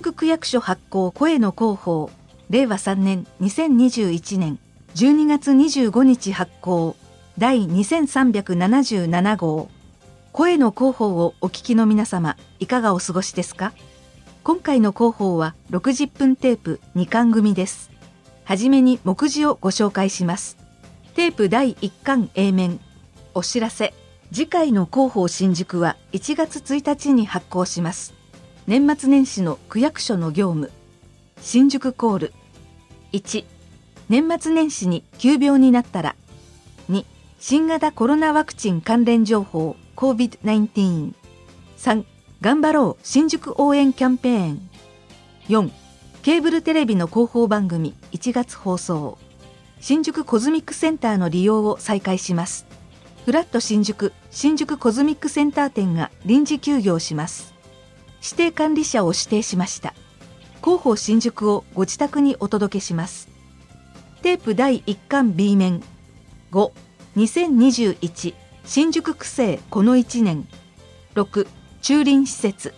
宿区役所発行声の広報令和3年2021年12月25日発行第2377号声の広報をお聞きの皆様いかがお過ごしですか今回の広報は60分テープ2巻組ですはじめに目次をご紹介しますテープ第1巻 A 面お知らせ次回の広報新宿は1月1日に発行します年末年始の区役所の業務新宿コール1年末年始に急病になったら2新型コロナワクチン関連情報 COVID-19 3頑張ろう新宿応援キャンペーン4ケーブルテレビの広報番組1月放送新宿コズミックセンターの利用を再開しますフラット新宿新宿コズミックセンター店が臨時休業します指定管理者を指定しました広報新宿をご自宅にお届けしますテープ第1巻 B 面5 2021新宿区政この1年6駐輪施設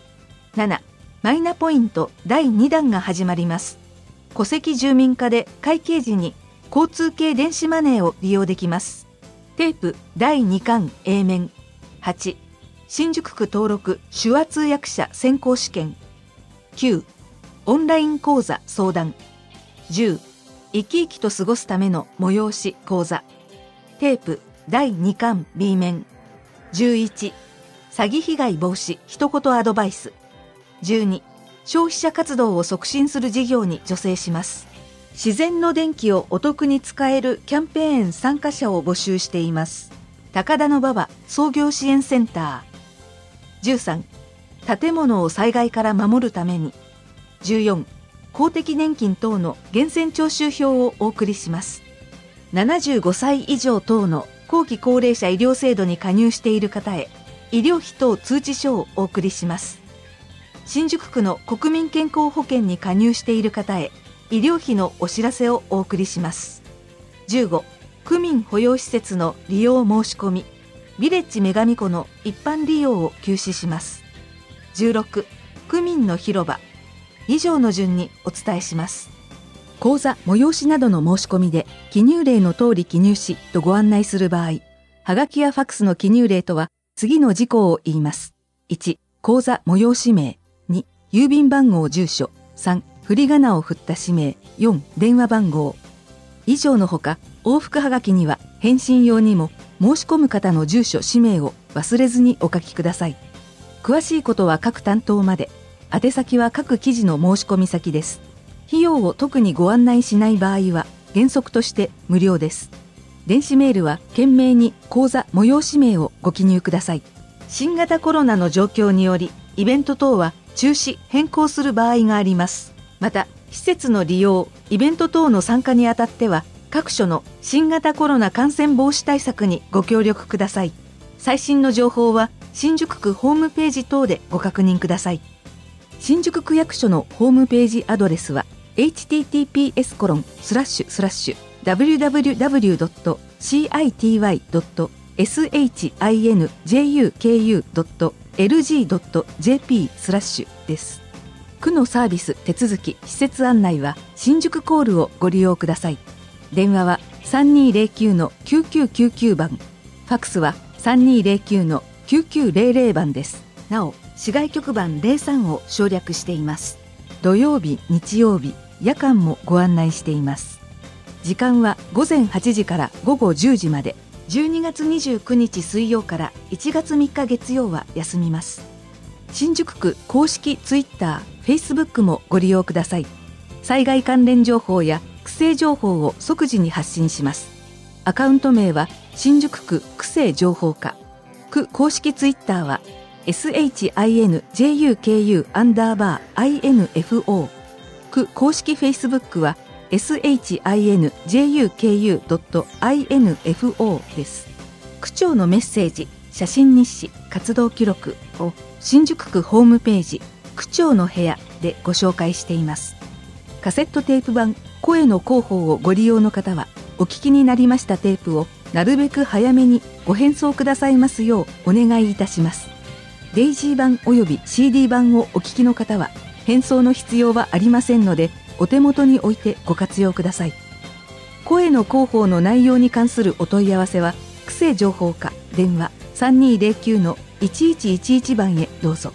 7マイナポイント第2弾が始まります戸籍住民課で会計時に交通系電子マネーを利用できますテープ第2巻 A 面8新宿区登録手話通訳者選考試験9オンライン講座相談10生き生きと過ごすための催し講座テープ第2巻 B 面11詐欺被害防止一言アドバイス12消費者活動を促進する事業に助成します自然の電気をお得に使えるキャンペーン参加者を募集しています高田馬場創業支援センター13建物を災害から守るために14公的年金等の源泉徴収票をお送りします75歳以上等の後期高齢者医療制度に加入している方へ医療費等通知書をお送りします新宿区の国民健康保険に加入している方へ医療費のお知らせをお送りします15区民保養施設の利用申し込みビレッジ女神湖の一般利用を休止します16区民の広場以上の順にお伝えします講座催しなどの申し込みで記入例の通り記入しとご案内する場合はがきやファクスの記入例とは次の事項を言います1講座催し名2郵便番号住所3振り仮名を振った氏名4電話番号以上のほか往復はがきには返信用にも申し込む方の住所氏名を忘れずにお書きください詳しいことは各担当まで宛先は各記事の申し込み先です費用を特にご案内しない場合は原則として無料です電子メールは懸命に講座催し名をご記入ください新型コロナの状況によりイベント等は中止変更する場合がありますまた施設の利用イベント等の参加にあたっては各所の新型コロナ感染防止対策にご協力ください。最新の情報は新宿区ホームページ等でご確認ください。新宿区役所のホームページアドレスは https コロンスラッシュスラッシュ www.city.shinjuku.lg.jp スラッシュです。区のサービス手続き施設案内は新宿コールをご利用ください。電話は3209-9999番ファクスは3209-9900番ですなお市外局番03を省略しています土曜日日曜日夜間もご案内しています時間は午前8時から午後10時まで12月29日水曜から1月3日月曜は休みます新宿区公式ツイッター、フェイスブックもご利用ください災害関連情報や区政情報を即時に発信しますアカウント名は新宿区区政情報課区公式ツイッターは shinjuku アンダーバー info 区公式フェイスブックは shinjuku.info です区長のメッセージ写真日誌活動記録を新宿区ホームページ区長の部屋でご紹介していますカセットテープ版声の広報をご利用の方はお聞きになりましたテープをなるべく早めにご返送くださいますようお願いいたしますデイジー版および CD 版をお聞きの方は返送の必要はありませんのでお手元に置いてご活用ください声の広報の内容に関するお問い合わせは癖情報課電話3209-1111番へどうぞ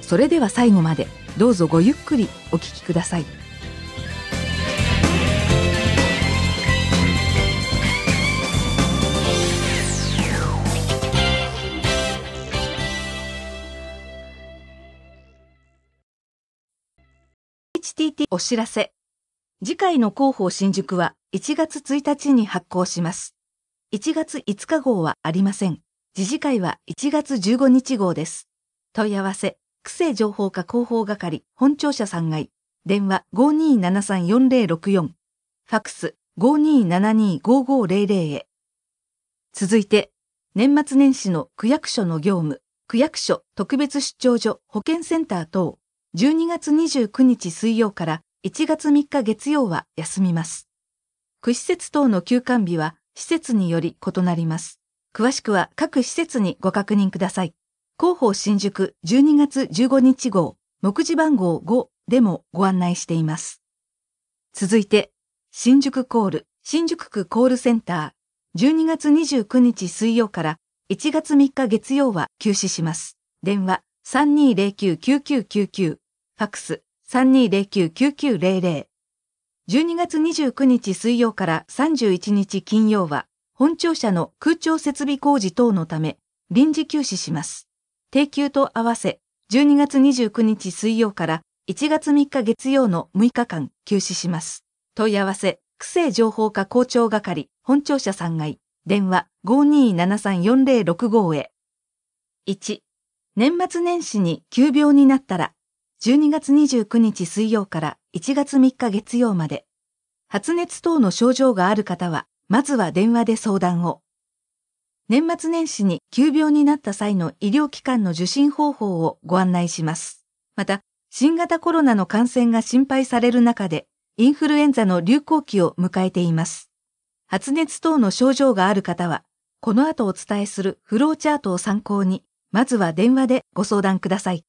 それでは最後までどうぞごゆっくりお聞きください。お知らせ。次回の広報新宿は1月1日に発行します。1月5日号はありません。次次回は1月15日号です。問い合わせ、区政情報課広報係、本庁舎3階、電話52734064、ファクス52725500へ。続いて、年末年始の区役所の業務、区役所特別出張所保健センター等、12月29日水曜から1月3日月曜は休みます。区施設等の休館日は施設により異なります。詳しくは各施設にご確認ください。広報新宿12月15日号、目次番号5でもご案内しています。続いて、新宿コール、新宿区コールセンター、12月29日水曜から1月3日月曜は休止します。電話3209-9999ファクス3209-9900。12月29日水曜から31日金曜は、本庁舎の空調設備工事等のため、臨時休止します。定休と合わせ、12月29日水曜から1月3日月曜の6日間休止します。問い合わせ、区政情報課校長係、本庁舎3階、電話52734065へ。1、年末年始に急病になったら、12月29日水曜から1月3日月曜まで。発熱等の症状がある方は、まずは電話で相談を。年末年始に急病になった際の医療機関の受診方法をご案内します。また、新型コロナの感染が心配される中で、インフルエンザの流行期を迎えています。発熱等の症状がある方は、この後お伝えするフローチャートを参考に、まずは電話でご相談ください。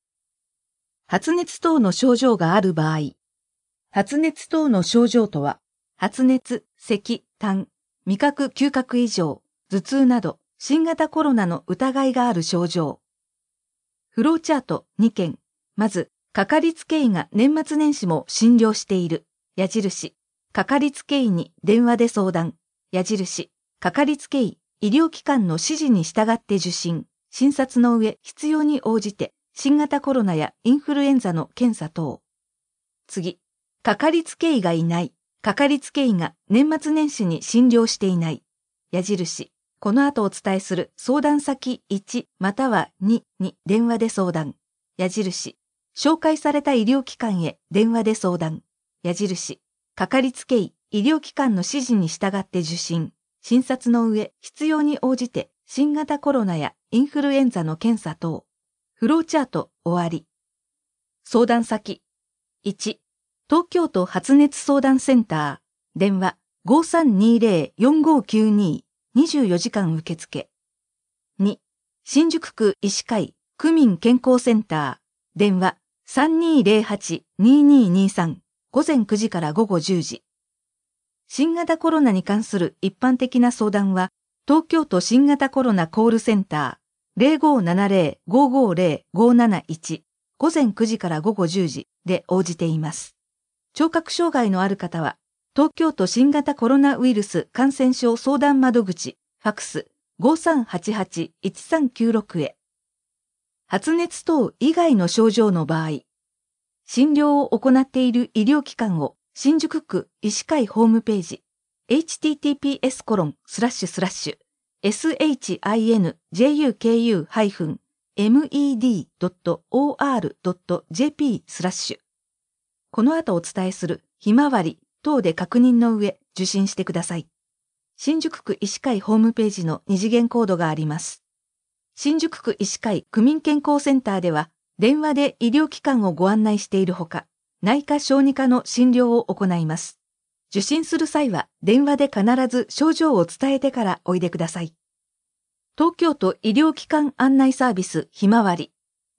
発熱等の症状がある場合、発熱等の症状とは、発熱、咳、痰、味覚嗅覚異常、頭痛など、新型コロナの疑いがある症状。フローチャート2件。まず、かかりつけ医が年末年始も診療している。矢印。かかりつけ医に電話で相談。矢印。かかりつけ医、医療機関の指示に従って受診。診察の上、必要に応じて、新型コロナやインフルエンザの検査等。次、かかりつけ医がいない、かかりつけ医が年末年始に診療していない。矢印、この後お伝えする相談先1または2に電話で相談。矢印、紹介された医療機関へ電話で相談。矢印、かかりつけ医、医療機関の指示に従って受診。診察の上、必要に応じて新型コロナやインフルエンザの検査等。フローチャート終わり。相談先。1、東京都発熱相談センター。電話5320-4592。24時間受付。2、新宿区医師会区民健康センター。電話3208-2223。午前9時から午後10時。新型コロナに関する一般的な相談は、東京都新型コロナコールセンター0570-550-571午前9時から午後10時で応じています。聴覚障害のある方は、東京都新型コロナウイルス感染症相談窓口、ファクス5388-1396へ。発熱等以外の症状の場合、診療を行っている医療機関を新宿区医師会ホームページ、https コロンスラッシュスラッシュ shinjuku-med.or.jp スラッシュ。この後お伝えするひまわり等で確認の上受信してください。新宿区医師会ホームページの二次元コードがあります。新宿区医師会区民健康センターでは電話で医療機関をご案内しているほか、内科小児科の診療を行います。受診する際は電話で必ず症状を伝えてからおいでください。東京都医療機関案内サービスひまわり。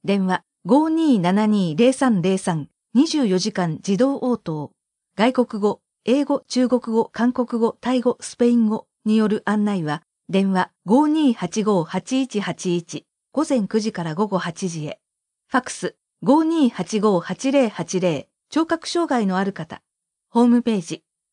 電話5272-0303 24時間自動応答。外国語、英語、中国語、韓国語、タイ語、スペイン語による案内は、電話5285-8181午前9時から午後8時へ。ファクス5285-8080聴覚障害のある方。ホームページ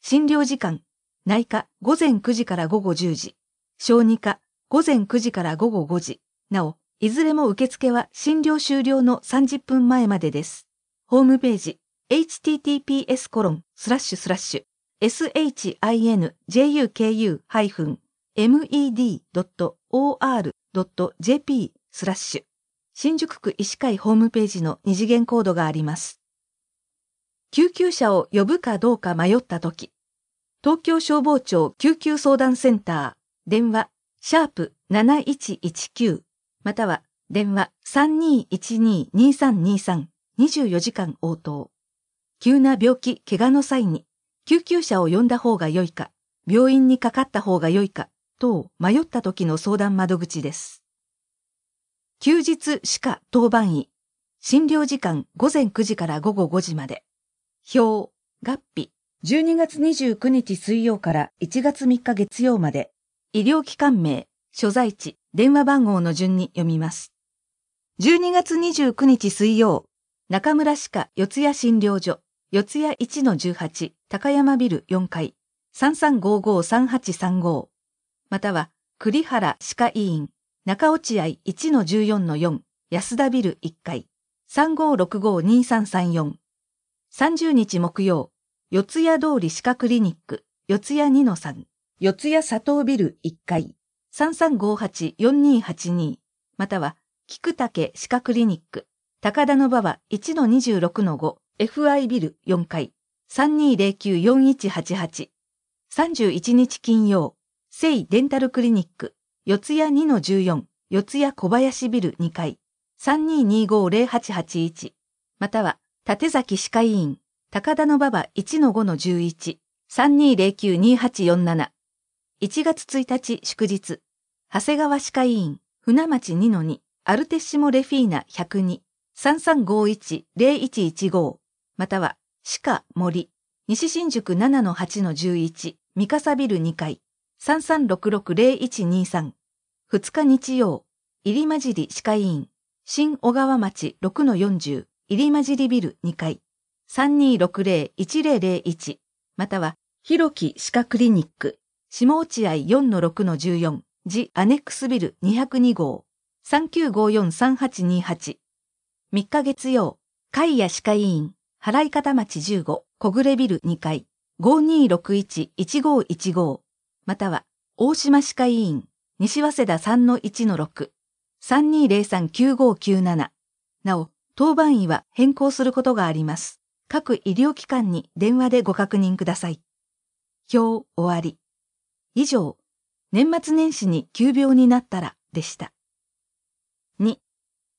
診療時間、内科午前9時から午後10時、小児科午前9時から午後5時、なお、いずれも受付は診療終了の30分前までです。ホームページ、https コロンスラッシュスラッシュ shinjuku.med.or.jp スラッシュ新宿区医師会ホームページの二次元コードがあります。救急車を呼ぶかどうか迷った時、東京消防庁救急相談センター、電話、シャープ7119、または電話3212-2323、24時間応答。急な病気、怪我の際に、救急車を呼んだ方が良いか、病院にかかった方が良いか、等迷った時の相談窓口です。休日歯科当番医、診療時間午前9時から午後5時まで。表、月日。12月29日水曜から1月3日月曜まで、医療機関名、所在地、電話番号の順に読みます。12月29日水曜、中村歯科四谷診療所、四谷1の18、高山ビル4階、3355-3835または栗原歯科医院、中落合1の14の4、安田ビル1階、3565-2334 30日木曜、四谷通り歯科クリニック、四谷2の3、四谷佐藤ビル1階、3358-4282、または、菊竹歯科クリニック、高田の馬場1-26の5、FI ビル4階、3209-4188、31日金曜、聖デンタルクリニック、四谷2-14、四谷小林ビル2階、3225-0881、または、立崎歯科医院、高田の馬場1-5-11、3209-2847。1月1日祝日、長谷川歯科医院、船町2-2、アルテッシモレフィーナ102、3351-0115、または、歯科森、西新宿7-8-11、三笠ビル2階、3366-0123。2日日曜、入り混じり歯科医院、新小川町6-40、入り混じりビル2階3260-1001または、広木歯科クリニック、下落合4-6-14、時アネックスビル202号、3954-3828。3日月曜、海谷歯科医院、払い方町15、小暮ビル2階、5261-1515、または、大島歯科医院、西早稲田3-1-6、3203-9597。なお、当番医は変更することがあります。各医療機関に電話でご確認ください。表終わり。以上、年末年始に急病になったらでした。2、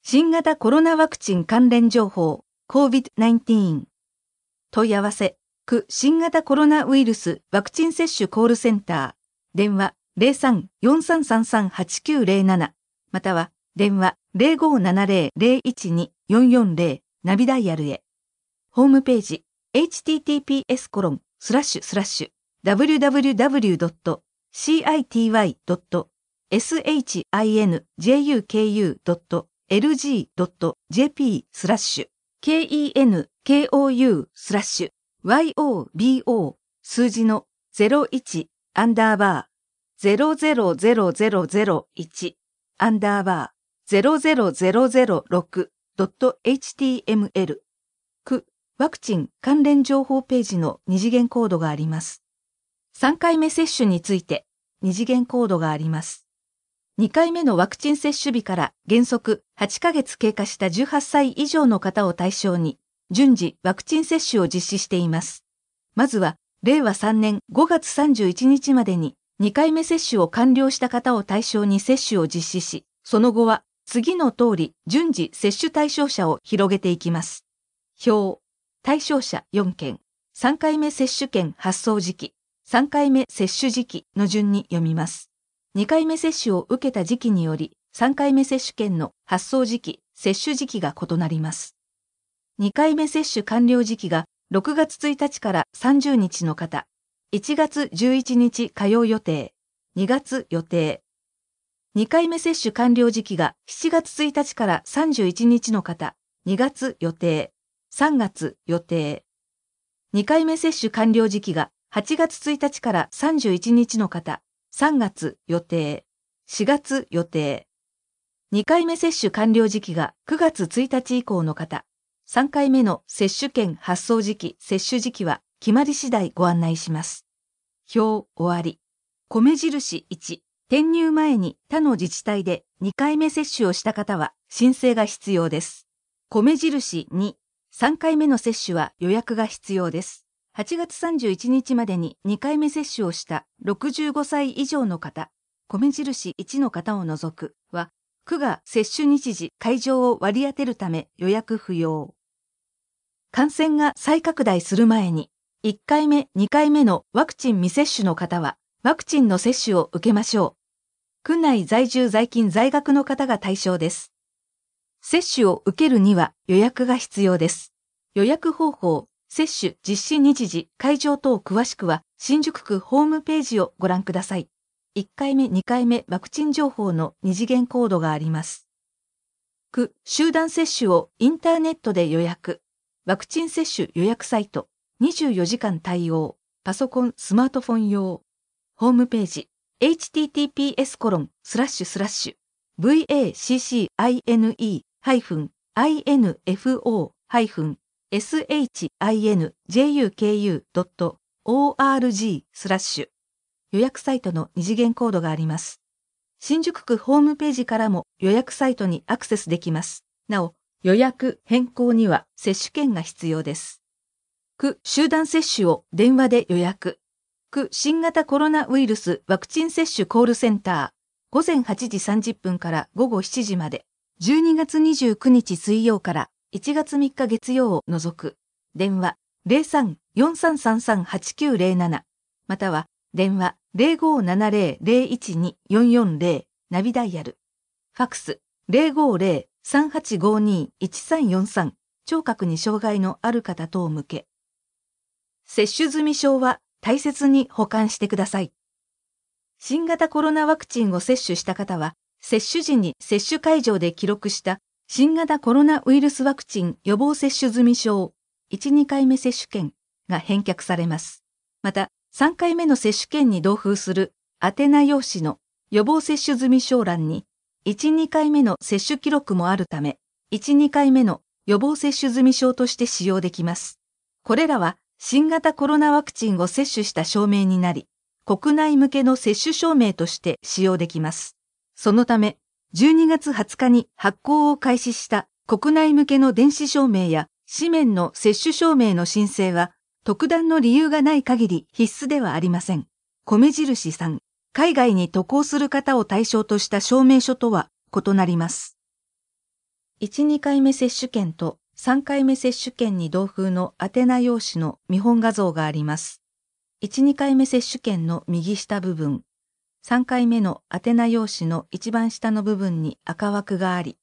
新型コロナワクチン関連情報 COVID-19 問い合わせ、区新型コロナウイルスワクチン接種コールセンター、電話03-4333-8907または電話0570-012-440ナビダイヤルへ。ホームページ https コロンスラッシュスラッシュ www.city.shinjuku.lg.jp スラッシュ kenkou スラッシュ yobo 数字の01アンダーバー000001アンダーバー0 0 0 6 h t m l 区ワクチン関連情報ページの二次元コードがあります。3回目接種について二次元コードがあります。2回目のワクチン接種日から原則8ヶ月経過した18歳以上の方を対象に順次ワクチン接種を実施しています。まずは令和3年5月31日までに2回目接種を完了した方を対象に接種を実施し、その後は次の通り、順次接種対象者を広げていきます。表、対象者4件、3回目接種券発送時期、3回目接種時期の順に読みます。2回目接種を受けた時期により、3回目接種券の発送時期、接種時期が異なります。2回目接種完了時期が6月1日から30日の方、1月11日火曜予定、2月予定、2回目接種完了時期が7月1日から31日の方、2月予定、3月予定。2回目接種完了時期が8月1日から31日の方、3月予定、4月予定。2回目接種完了時期が9月1日以降の方、3回目の接種券発送時期、接種時期は決まり次第ご案内します。表終わり。米印1。転入前に他の自治体で2回目接種をした方は申請が必要です。米印2、3回目の接種は予約が必要です。8月31日までに2回目接種をした65歳以上の方、米印1の方を除くは、区が接種日時、会場を割り当てるため予約不要。感染が再拡大する前に、1回目、2回目のワクチン未接種の方は、ワクチンの接種を受けましょう。区内在住在勤在学の方が対象です。接種を受けるには予約が必要です。予約方法、接種実施日時、会場等詳しくは新宿区ホームページをご覧ください。1回目、2回目ワクチン情報の2次元コードがあります。区、集団接種をインターネットで予約。ワクチン接種予約サイト、24時間対応、パソコン、スマートフォン用、ホームページ。https コロンスラッシュスラッシュ vaccine-info-shinjuku.org スラッシュ予約サイトの二次元コードがあります。新宿区ホームページからも予約サイトにアクセスできます。なお、予約、変更には接種券が必要です。区集団接種を電話で予約。区新型コロナウイルスワクチン接種コールセンター午前8時30分から午後7時まで12月29日水曜から1月3日月曜を除く電話03-4333-8907または電話0570-012-440ナビダイヤルファクス050-3852-1343聴覚に障害のある方等向け接種済証は大切に保管してください。新型コロナワクチンを接種した方は、接種時に接種会場で記録した新型コロナウイルスワクチン予防接種済証1、2回目接種券が返却されます。また、3回目の接種券に同封する宛名用紙の予防接種済証欄に、1、2回目の接種記録もあるため、1、2回目の予防接種済証として使用できます。これらは新型コロナワクチンを接種した証明になり、国内向けの接種証明として使用できます。そのため、12月20日に発行を開始した国内向けの電子証明や紙面の接種証明の申請は、特段の理由がない限り必須ではありません。米印さん、海外に渡航する方を対象とした証明書とは異なります。1、2回目接種券と3回目接種券に同封の宛名用紙の見本画像があります。1、2回目接種券の右下部分、3回目の宛名用紙の一番下の部分に赤枠があり、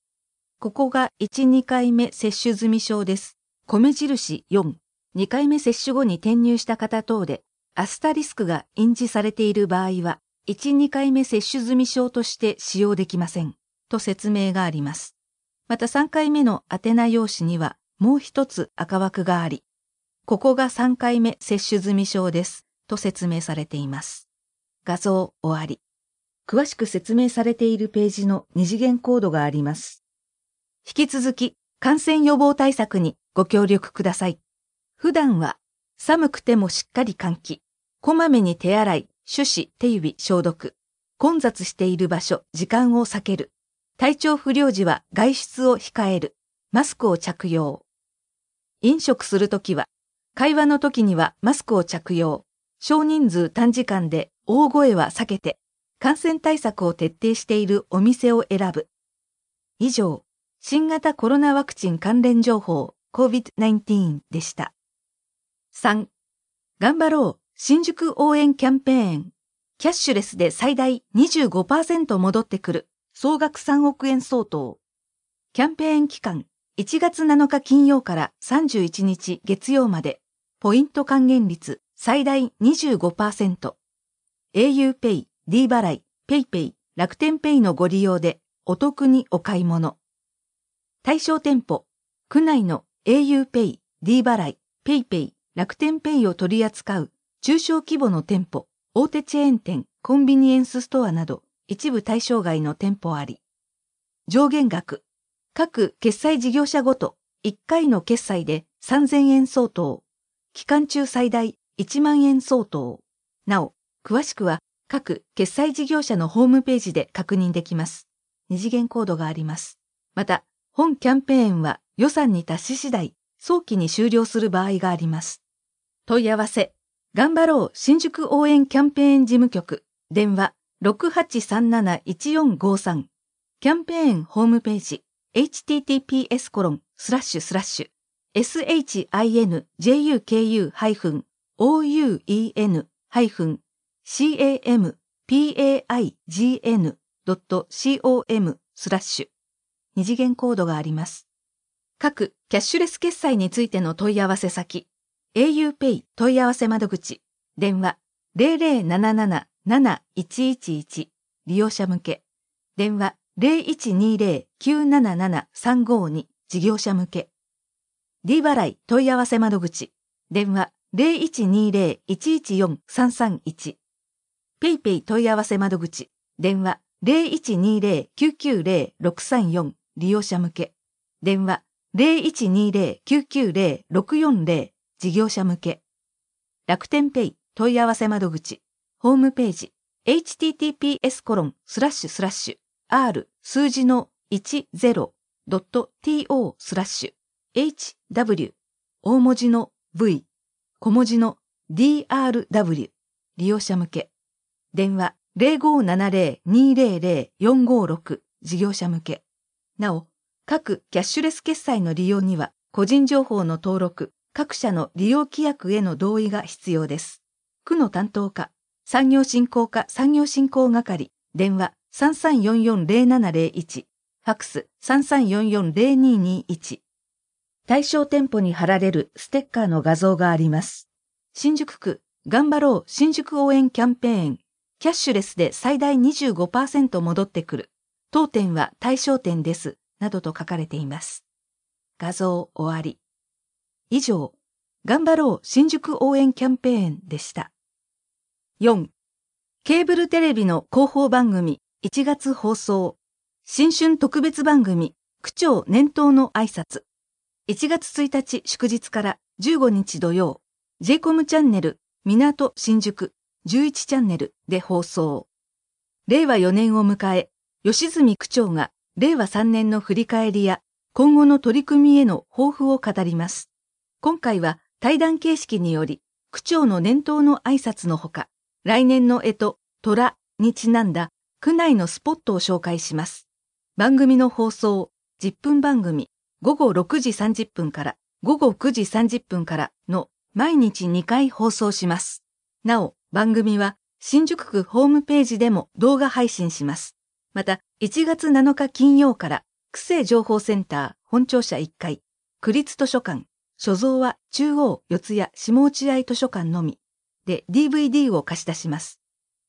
ここが1、2回目接種済証です。米印4、2回目接種後に転入した方等で、アスタリスクが印字されている場合は、1、2回目接種済証として使用できません。と説明があります。また3回目の宛名用紙にはもう一つ赤枠があり、ここが3回目接種済証です、と説明されています。画像終わり。詳しく説明されているページの二次元コードがあります。引き続き感染予防対策にご協力ください。普段は寒くてもしっかり換気、こまめに手洗い、手指、手指消毒、混雑している場所、時間を避ける。体調不良時は外出を控える。マスクを着用。飲食するときは、会話のときにはマスクを着用。少人数短時間で大声は避けて、感染対策を徹底しているお店を選ぶ。以上、新型コロナワクチン関連情報 COVID-19 でした。3、頑張ろう新宿応援キャンペーン。キャッシュレスで最大25%戻ってくる。総額3億円相当。キャンペーン期間、1月7日金曜から31日月曜まで、ポイント還元率最大 25%auPay、D 払い、PayPay、楽天 Pay のご利用でお得にお買い物。対象店舗、区内の auPay、D 払い、PayPay、楽天 Pay を取り扱う中小規模の店舗、大手チェーン店、コンビニエンスストアなど、一部対象外の店舗あり。上限額。各決済事業者ごと1回の決済で3000円相当。期間中最大1万円相当。なお、詳しくは各決済事業者のホームページで確認できます。二次元コードがあります。また、本キャンペーンは予算に達し次第、早期に終了する場合があります。問い合わせ、頑張ろう新宿応援キャンペーン事務局、電話6837-1453キャンペーンホームページ https コロンスラッシュスラッシュ s h i n j u k u o u e n c a m p a i g n c o m スラッシュ二次元コードがあります。各キャッシュレス決済についての問い合わせ先 aupay 問い合わせ窓口電話0077 7111利用者向け電話0120-977-352事業者向け D 払い問い合わせ窓口電話0120-114-331ペイペイ問い合わせ窓口電話0120-990-634利用者向け電話0120-990-640事業者向け楽天ペイ問い合わせ窓口ホームページ https コロンスラッシュスラッシュ r 数字の 10.to スラッシュ hw 大文字の v 小文字の drw 利用者向け電話0570-200-456事業者向けなお各キャッシュレス決済の利用には個人情報の登録各社の利用規約への同意が必要です区の担当課産業振興課産業振興係、電話33440701、ファクス33440221。対象店舗に貼られるステッカーの画像があります。新宿区、頑張ろう新宿応援キャンペーン、キャッシュレスで最大25%戻ってくる。当店は対象店です。などと書かれています。画像終わり。以上、頑張ろう新宿応援キャンペーンでした。4ケーブルテレビの広報番組1月放送新春特別番組区長年頭の挨拶1月1日祝日から15日土曜 j コムチャンネル港新宿11チャンネルで放送令和4年を迎え吉住区長が令和3年の振り返りや今後の取り組みへの抱負を語ります今回は対談形式により区長の年頭の挨拶のほか来年の干支、虎にちなんだ区内のスポットを紹介します。番組の放送、10分番組、午後6時30分から午後9時30分からの毎日2回放送します。なお、番組は新宿区ホームページでも動画配信します。また、1月7日金曜から、区政情報センター本庁舎1階、区立図書館、所蔵は中央四谷下落合図書館のみ。で DVD を貸し出します。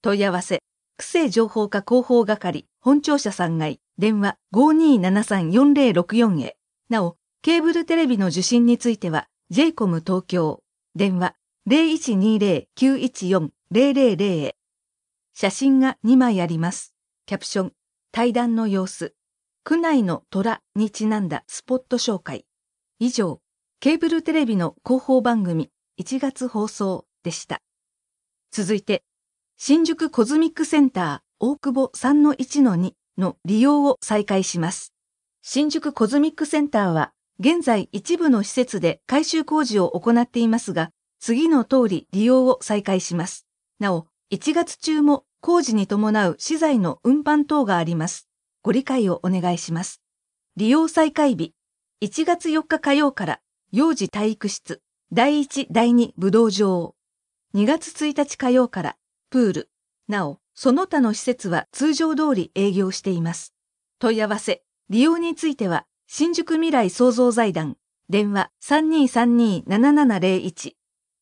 問い合わせ、区政情報課広報係、本庁舎3階、電話52734064へ。なお、ケーブルテレビの受信については、JCOM 東京、電話0120-914-000へ。写真が2枚あります。キャプション、対談の様子、区内の虎にちなんだスポット紹介。以上、ケーブルテレビの広報番組1月放送でした。続いて、新宿コズミックセンター大久保3-1-2の利用を再開します。新宿コズミックセンターは、現在一部の施設で改修工事を行っていますが、次の通り利用を再開します。なお、1月中も工事に伴う資材の運搬等があります。ご理解をお願いします。利用再開日、1月4日火曜から、幼児体育室、第1、第2武道場。2月1日火曜から、プール、なお、その他の施設は通常通り営業しています。問い合わせ、利用については、新宿未来創造財団、電話3232-7701。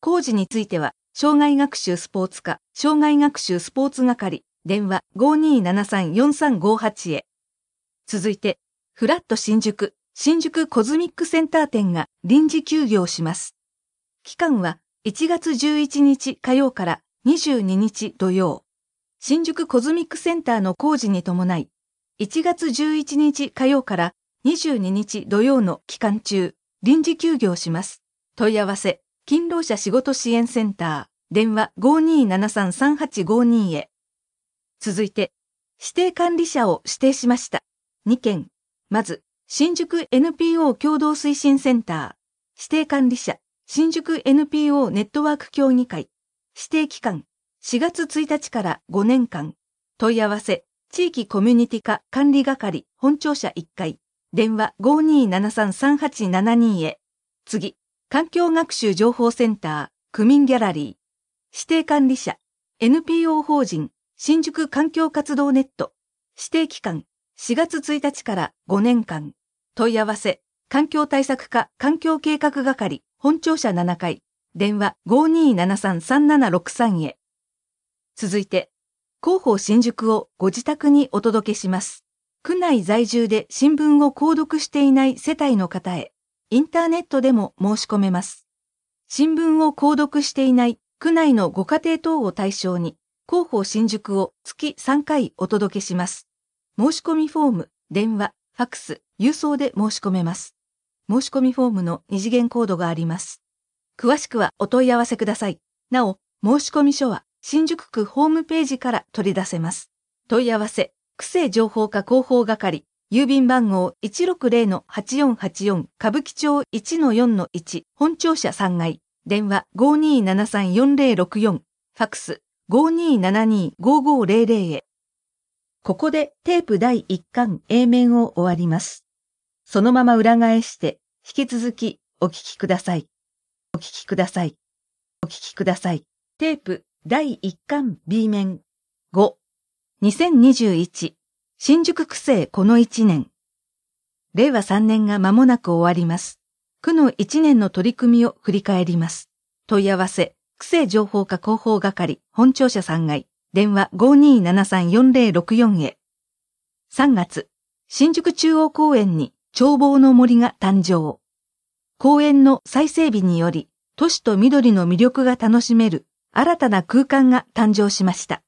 工事については、障害学習スポーツ課、障害学習スポーツ係、電話5273-4358へ。続いて、フラット新宿、新宿コズミックセンター店が臨時休業します。期間は1月11日火曜から22日土曜、新宿コズミックセンターの工事に伴い、1月11日火曜から22日土曜の期間中、臨時休業します。問い合わせ、勤労者仕事支援センター、電話52733852へ。続いて、指定管理者を指定しました。2件。まず、新宿 NPO 共同推進センター、指定管理者、新宿 NPO ネットワーク協議会指定期間4月1日から5年間問い合わせ地域コミュニティ化管理係本庁舎1階電話52733872へ次環境学習情報センター区民ギャラリー指定管理者 NPO 法人新宿環境活動ネット指定期間4月1日から5年間問い合わせ環境対策課環境計画係本庁舎7階、電話52733763へ。続いて、広報新宿をご自宅にお届けします。区内在住で新聞を購読していない世帯の方へ、インターネットでも申し込めます。新聞を購読していない区内のご家庭等を対象に、広報新宿を月3回お届けします。申し込みフォーム、電話、ファックス、郵送で申し込めます。申し込みフォームの二次元コードがあります。詳しくはお問い合わせください。なお、申し込み書は新宿区ホームページから取り出せます。問い合わせ、区政情報課広報係、郵便番号160-8484歌舞伎町1-4-1本庁舎3階、電話52734064、ファクス5272-5500へ。ここでテープ第1巻 A 面を終わります。そのまま裏返して、引き続きお聞きください。お聞きください。お聞きください。テープ第1巻 B 面5。2021新宿区政この1年。令和3年が間もなく終わります。区の1年の取り組みを振り返ります。問い合わせ、区政情報課広報係、本庁舎3階、電話52734064へ。3月、新宿中央公園に眺望の森が誕生。公園の再整備により、都市と緑の魅力が楽しめる新たな空間が誕生しました。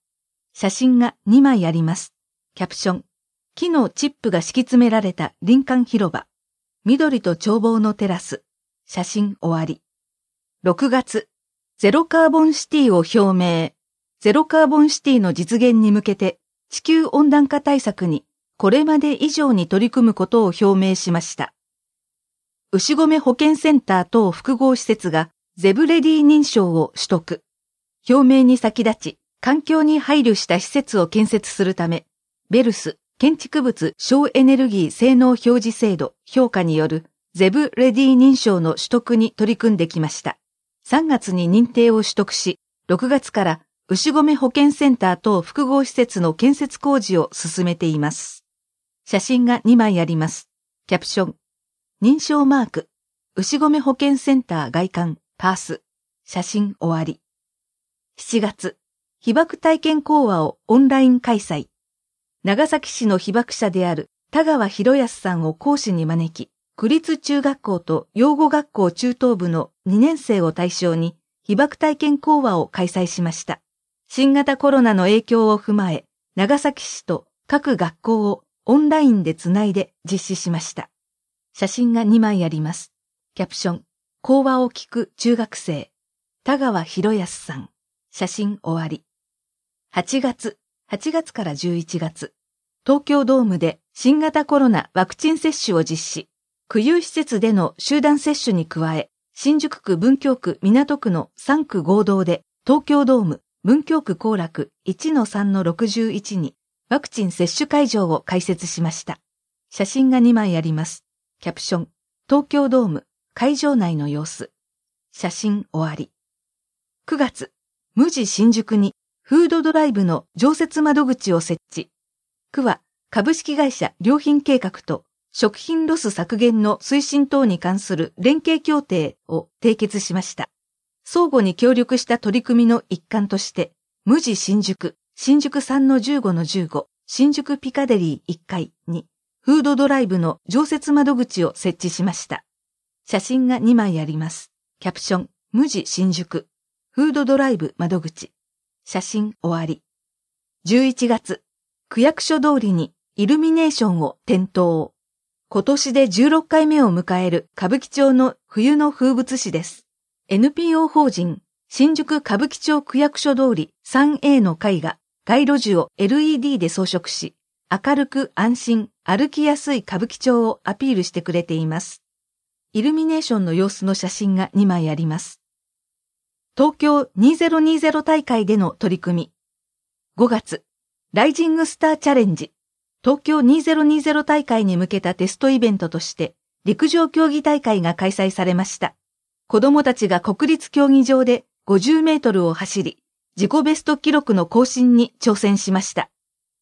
写真が2枚あります。キャプション。木のチップが敷き詰められた林間広場。緑と眺望のテラス。写真終わり。6月、ゼロカーボンシティを表明。ゼロカーボンシティの実現に向けて地球温暖化対策にこれまで以上に取り組むことを表明しました。牛込保健センター等複合施設がゼブレディ認証を取得。表明に先立ち、環境に配慮した施設を建設するため、ベルス建築物省エネルギー性能表示制度評価によるゼブレディ認証の取得に取り組んできました。3月に認定を取得し、6月から牛込保健センター等複合施設の建設工事を進めています。写真が2枚あります。キャプション。認証マーク。牛込保健センター外観、パース。写真終わり。7月、被爆体験講話をオンライン開催。長崎市の被爆者である田川博康さんを講師に招き、区立中学校と養護学校中等部の2年生を対象に被爆体験講話を開催しました。新型コロナの影響を踏まえ、長崎市と各学校をオンラインでつないで実施しました。写真が2枚あります。キャプション、講話を聞く中学生、田川博康さん、写真終わり。8月、8月から11月、東京ドームで新型コロナワクチン接種を実施、区有施設での集団接種に加え、新宿区文京区港区の3区合同で東京ドーム文京区後楽1-3-61にワクチン接種会場を開設しました。写真が2枚あります。キャプション、東京ドーム、会場内の様子。写真終わり。9月、無地新宿にフードドライブの常設窓口を設置。区は株式会社良品計画と食品ロス削減の推進等に関する連携協定を締結しました。相互に協力した取り組みの一環として、無地新宿新宿3-15-15、新宿ピカデリー1階に、フードドライブの常設窓口を設置しました。写真が2枚あります。キャプション、無地新宿、フードドライブ窓口、写真終わり。11月、区役所通りにイルミネーションを点灯。今年で16回目を迎える歌舞伎町の冬の風物詩です。NPO 法人新宿歌舞伎町区役所通り 3A の会が街路樹を LED で装飾し、明るく安心、歩きやすい歌舞伎町をアピールしてくれています。イルミネーションの様子の写真が2枚あります。東京2020大会での取り組み。5月、ライジングスターチャレンジ。東京2020大会に向けたテストイベントとして、陸上競技大会が開催されました。子供たちが国立競技場で50メートルを走り、自己ベスト記録の更新に挑戦しました。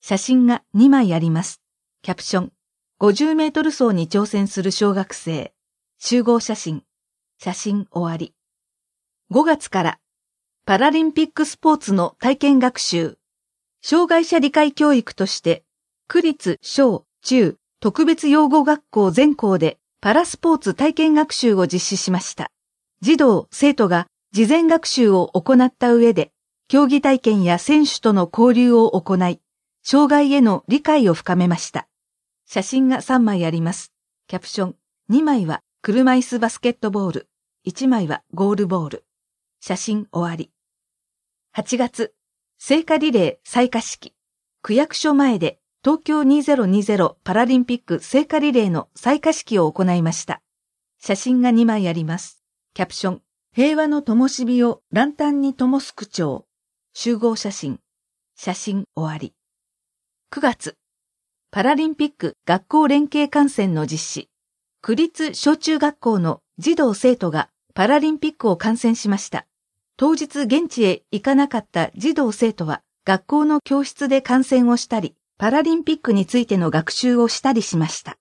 写真が2枚あります。キャプション、50メートル走に挑戦する小学生、集合写真、写真終わり。5月からパラリンピックスポーツの体験学習、障害者理解教育として、区立小中特別養護学校全校でパラスポーツ体験学習を実施しました。児童、生徒が事前学習を行った上で、競技体験や選手との交流を行い、障害への理解を深めました。写真が3枚あります。キャプション。2枚は車椅子バスケットボール。1枚はゴールボール。写真終わり。8月、聖火リレー再火式。区役所前で東京2020パラリンピック聖火リレーの再火式を行いました。写真が2枚あります。キャプション。平和の灯火をランタンに灯す区長。集合写真、写真終わり。9月、パラリンピック学校連携観戦の実施。区立小中学校の児童生徒がパラリンピックを観戦しました。当日現地へ行かなかった児童生徒は学校の教室で観戦をしたり、パラリンピックについての学習をしたりしました。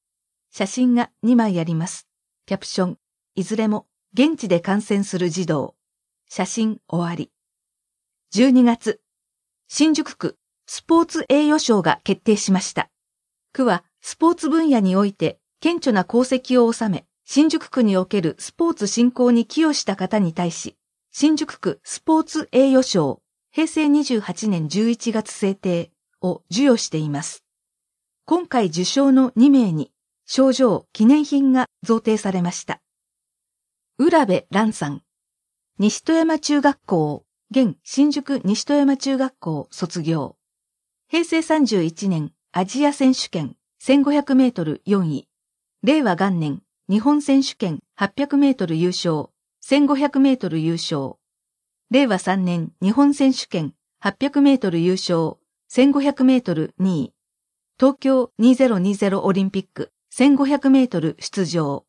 写真が2枚あります。キャプション、いずれも現地で観戦する児童。写真終わり。12月、新宿区スポーツ栄誉賞が決定しました。区はスポーツ分野において顕著な功績を収め、新宿区におけるスポーツ振興に寄与した方に対し、新宿区スポーツ栄誉賞平成28年11月制定を授与しています。今回受賞の2名に賞状記念品が贈呈されました。浦部蘭さん、西富山中学校現新宿西富山中学校卒業。平成31年アジア選手権1500メートル4位。令和元年日本選手権800メートル優勝、1500メートル優勝。令和3年日本選手権800メートル優勝、1500メートル2位。東京2020オリンピック1500メートル出場。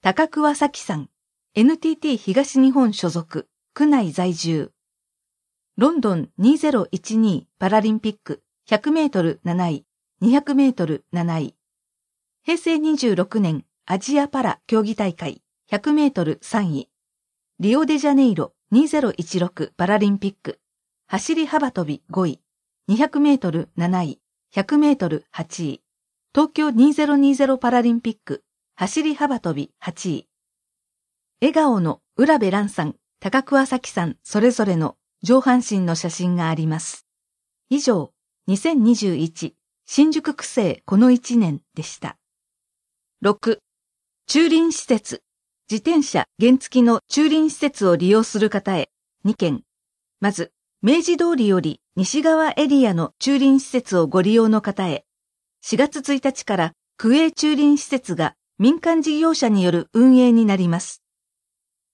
高桑咲さん、NTT 東日本所属。区内在住。ロンドン2012パラリンピック100メートル7位、200メートル7位。平成26年アジアパラ競技大会100メートル3位。リオデジャネイロ2016パラリンピック。走り幅跳び5位。200メートル7位。100メートル8位。東京2020パラリンピック。走り幅跳び8位。笑顔の浦部蘭さん高桑崎さんそれぞれの上半身の写真があります。以上、2021新宿区政この1年でした。6、駐輪施設、自転車原付の駐輪施設を利用する方へ2件。まず、明治通りより西側エリアの駐輪施設をご利用の方へ、4月1日から区営駐輪施設が民間事業者による運営になります。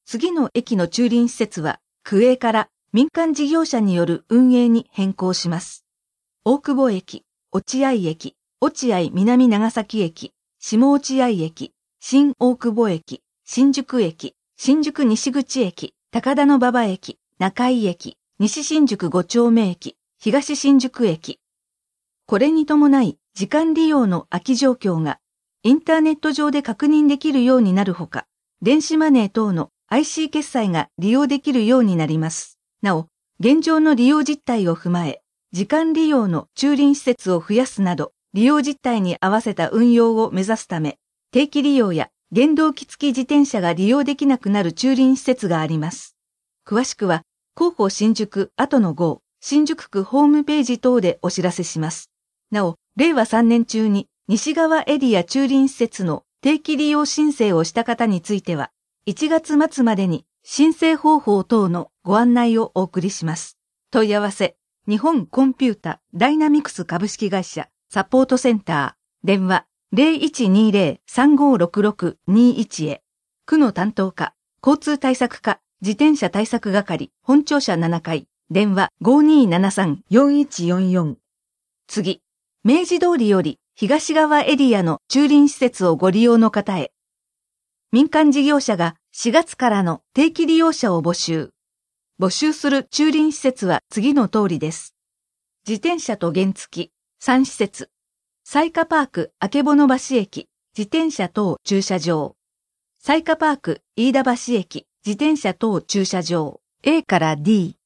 次の駅の駐輪施設は、区営から民間事業者による運営に変更します。大久保駅、落合駅、落合南長崎駅、下落合駅、新大久保駅、新宿駅、新宿西口駅、高田の馬場駅、中井駅、西新宿五丁目駅、東新宿駅。これに伴い、時間利用の空き状況が、インターネット上で確認できるようになるほか、電子マネー等の IC 決済が利用できるようになります。なお、現状の利用実態を踏まえ、時間利用の駐輪施設を増やすなど、利用実態に合わせた運用を目指すため、定期利用や原動機付き自転車が利用できなくなる駐輪施設があります。詳しくは、広報新宿後の号、新宿区ホームページ等でお知らせします。なお、令和3年中に西側エリア駐輪施設の定期利用申請をした方については、1月末までに申請方法等のご案内をお送りします。問い合わせ、日本コンピュータダイナミクス株式会社サポートセンター、電話0120-356621へ、区の担当課、交通対策課、自転車対策係、本庁舎7階、電話5273-4144。次、明治通りより東側エリアの駐輪施設をご利用の方へ、民間事業者が4月からの定期利用者を募集。募集する駐輪施設は次の通りです。自転車と原付、3施設、彩花パーク、あけぼの橋駅、自転車等駐車場、彩花パーク、飯田橋駅、自転車等駐車場、A から D、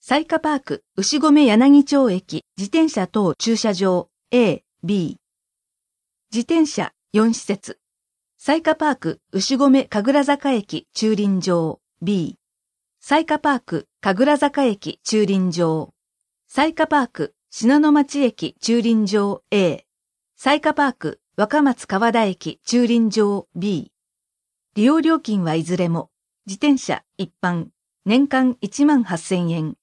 彩花パーク、牛込柳町駅、自転車等駐車場、A、B、自転車4施設、イカパーク、牛込神楽坂駅駐輪場 B。イカパーク、神楽坂駅駐輪場。イカパーク、信濃町駅駐輪場 A。イカパーク、若松川田駅駐輪場 B。利用料金はいずれも、自転車一般、年間1万8000円。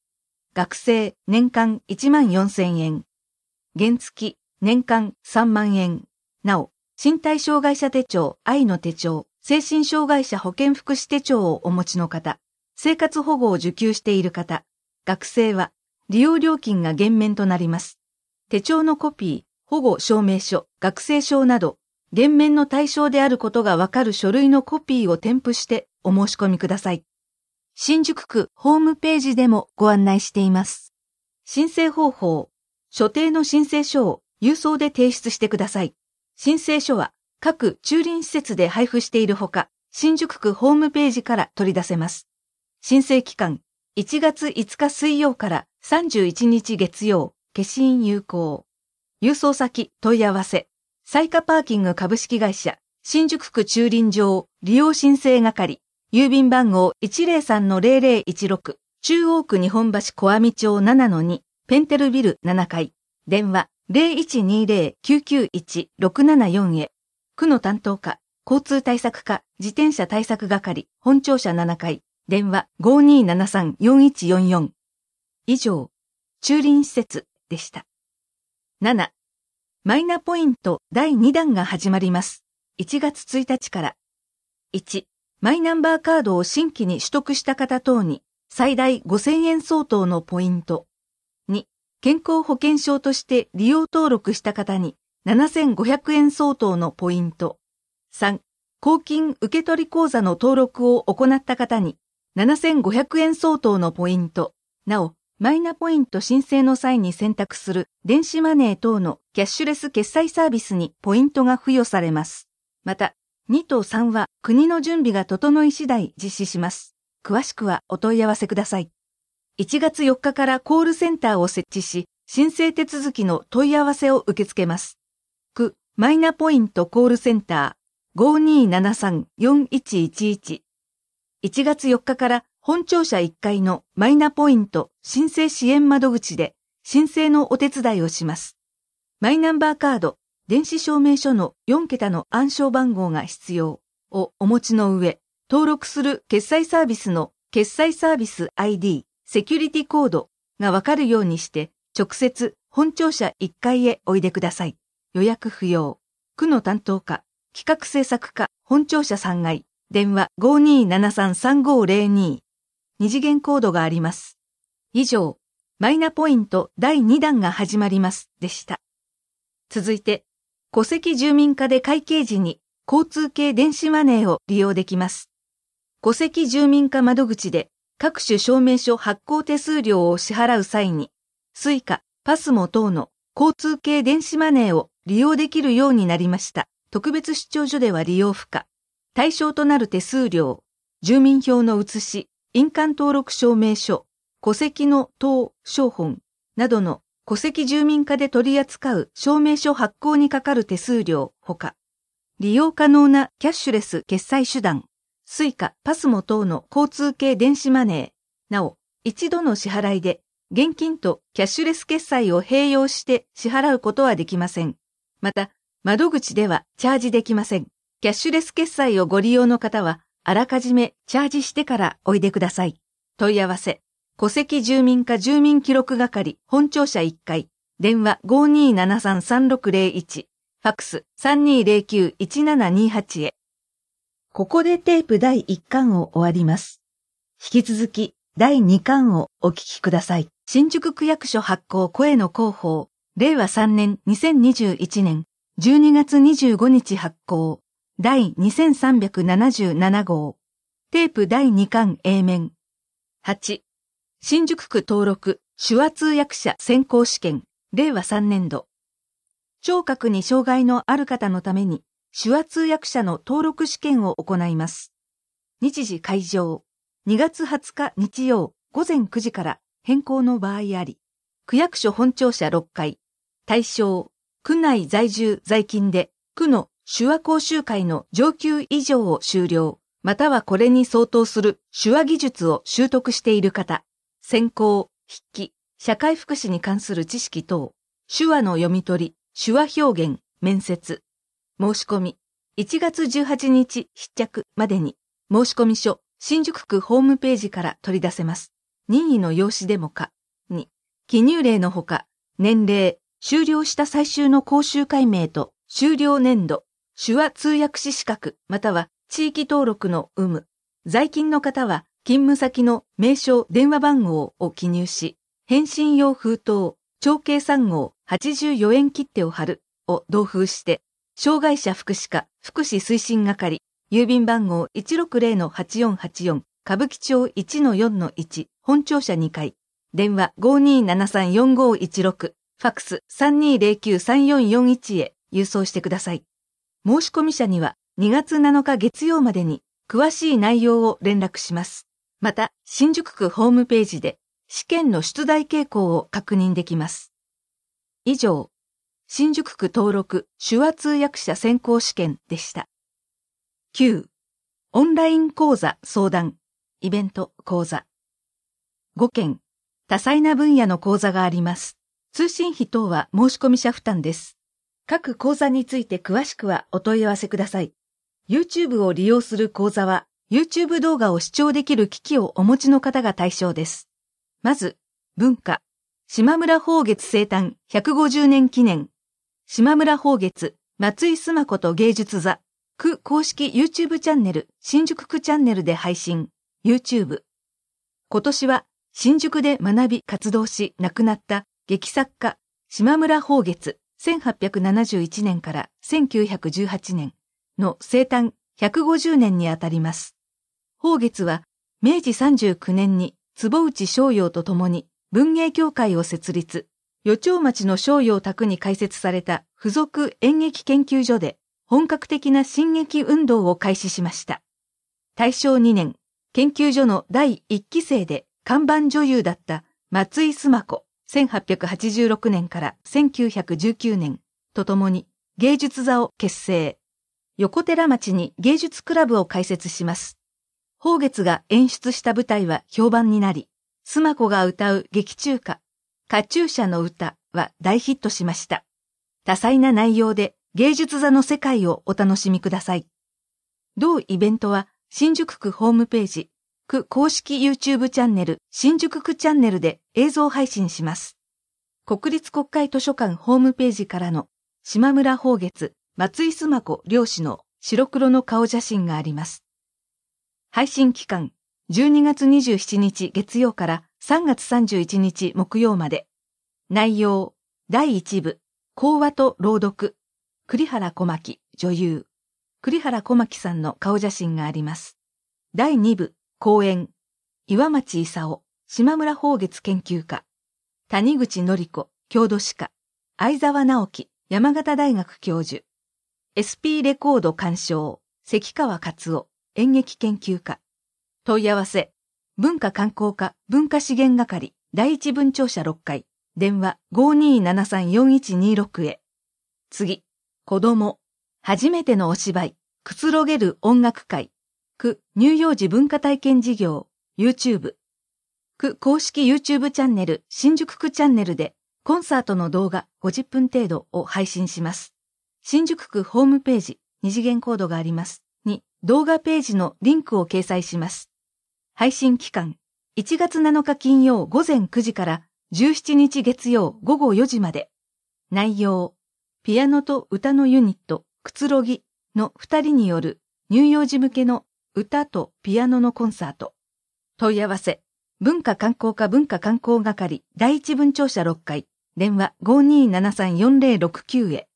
学生年間1万4000円。原付年間3万円。なお、身体障害者手帳、愛の手帳、精神障害者保健福祉手帳をお持ちの方、生活保護を受給している方、学生は利用料金が減免となります。手帳のコピー、保護証明書、学生証など、減免の対象であることがわかる書類のコピーを添付してお申し込みください。新宿区ホームページでもご案内しています。申請方法、所定の申請書を郵送で提出してください。申請書は各駐輪施設で配布しているほか、新宿区ホームページから取り出せます。申請期間、1月5日水曜から31日月曜、消印有効。郵送先問い合わせ、イカパーキング株式会社、新宿区駐輪場利用申請係、郵便番号103-0016、中央区日本橋小網町7-2、ペンテルビル7階、電話0120-991-674へ、区の担当課、交通対策課、自転車対策係、本庁舎7階、電話5273-4144。以上、駐輪施設でした。7、マイナポイント第2弾が始まります。1月1日から。1、マイナンバーカードを新規に取得した方等に、最大5000円相当のポイント。健康保険証として利用登録した方に7500円相当のポイント。3、公金受取口座の登録を行った方に7500円相当のポイント。なお、マイナポイント申請の際に選択する電子マネー等のキャッシュレス決済サービスにポイントが付与されます。また、2と3は国の準備が整い次第実施します。詳しくはお問い合わせください。1月4日からコールセンターを設置し、申請手続きの問い合わせを受け付けます。区、マイナポイントコールセンター5273-4111。1月4日から本庁舎1階のマイナポイント申請支援窓口で申請のお手伝いをします。マイナンバーカード、電子証明書の4桁の暗証番号が必要をお持ちの上、登録する決済サービスの決済サービス ID セキュリティコードがわかるようにして、直接本庁舎1階へおいでください。予約不要。区の担当課、企画制作課、本庁舎3階、電話52733502。二次元コードがあります。以上、マイナポイント第2弾が始まります。でした。続いて、戸籍住民課で会計時に交通系電子マネーを利用できます。戸籍住民課窓口で各種証明書発行手数料を支払う際に、suica、パスモ等の交通系電子マネーを利用できるようになりました。特別出張所では利用不可。対象となる手数料、住民票の写し、印鑑登録証明書、戸籍の等、商本などの戸籍住民課で取り扱う証明書発行にかかる手数料ほか、利用可能なキャッシュレス決済手段、スイカ、パスモ等の交通系電子マネー、なお、一度の支払いで現金とキャッシュレス決済を併用して支払うことはできません。また、窓口ではチャージできません。キャッシュレス決済をご利用の方は、あらかじめチャージしてからおいでください。問い合わせ、戸籍住民課住民記録係本庁舎1階、電話52733601、ファクス32091728へ。ここでテープ第1巻を終わります。引き続き第2巻をお聞きください。新宿区役所発行声の広報、令和3年2021年12月25日発行、第2377号、テープ第2巻 A 面。8、新宿区登録手話通訳者選考試験、令和3年度。聴覚に障害のある方のために手話通訳者の登録試験を行います。日時会場、2月20日日曜午前9時から変更の場合あり、区役所本庁舎6階、対象、区内在住在勤で、区の手話講習会の上級以上を終了、またはこれに相当する手話技術を習得している方、専攻、筆記、社会福祉に関する知識等、手話の読み取り、手話表現、面接、申し込み、1月18日必着までに、申し込み書、新宿区ホームページから取り出せます。任意の用紙でもか。に、記入例のほか、年齢、終了した最終の講習会名と、終了年度、手話通訳士資格、または地域登録の有無、在勤の方は、勤務先の名称、電話番号を記入し、返信用封筒、長径3号84円切手を貼るを同封して、障害者福祉課福祉推進係郵便番号160-8484歌舞伎町1-4-1本庁舎2階電話52734516ファクス32093441へ郵送してください。申込者には2月7日月曜までに詳しい内容を連絡します。また、新宿区ホームページで試験の出題傾向を確認できます。以上、新宿区登録手話通訳者選考試験でした。9、オンライン講座相談、イベント講座。5件、多彩な分野の講座があります。通信費等は申込者負担です。各講座について詳しくはお問い合わせください。YouTube を利用する講座は、YouTube 動画を視聴できる機器をお持ちの方が対象です。まず、文化、島村宝月生誕150年記念島村宝月、松井須磨子と芸術座、区公式 YouTube チャンネル、新宿区チャンネルで配信、YouTube。今年は、新宿で学び活動し亡くなった劇作家、島村宝月、1871年から1918年の生誕150年にあたります。宝月は、明治39年に、坪内逍遥と共に文芸協会を設立。予兆町の商用宅に開設された付属演劇研究所で本格的な進撃運動を開始しました。大正2年、研究所の第1期生で看板女優だった松井須磨子1886年から1919年とともに芸術座を結成。横寺町に芸術クラブを開設します。宝月が演出した舞台は評判になり、須磨子が歌う劇中歌、カチューシャの歌は大ヒットしました。多彩な内容で芸術座の世界をお楽しみください。同イベントは新宿区ホームページ、区公式 YouTube チャンネル、新宿区チャンネルで映像配信します。国立国会図書館ホームページからの島村宝月、松井須磨子漁師の白黒の顔写真があります。配信期間12月27日月曜から3月31日木曜まで。内容、第1部、講話と朗読、栗原小牧、女優。栗原小牧さんの顔写真があります。第2部、講演、岩町勲、島村宝月研究家。谷口典子、郷土史家。相沢直樹、山形大学教授。SP レコード鑑賞、関川勝夫、演劇研究家。問い合わせ、文化観光課、文化資源係、第一文庁舎6階、電話52734126へ。次、子供、初めてのお芝居、くつろげる音楽会、区、乳幼児文化体験事業、YouTube、区公式 YouTube チャンネル、新宿区チャンネルで、コンサートの動画50分程度を配信します。新宿区ホームページ、二次元コードがあります。に、動画ページのリンクを掲載します。配信期間、1月7日金曜午前9時から17日月曜午後4時まで。内容、ピアノと歌のユニット、くつろぎの2人による乳幼児向けの歌とピアノのコンサート。問い合わせ、文化観光課文化観光係第一文庁舎6階、電話52734069へ。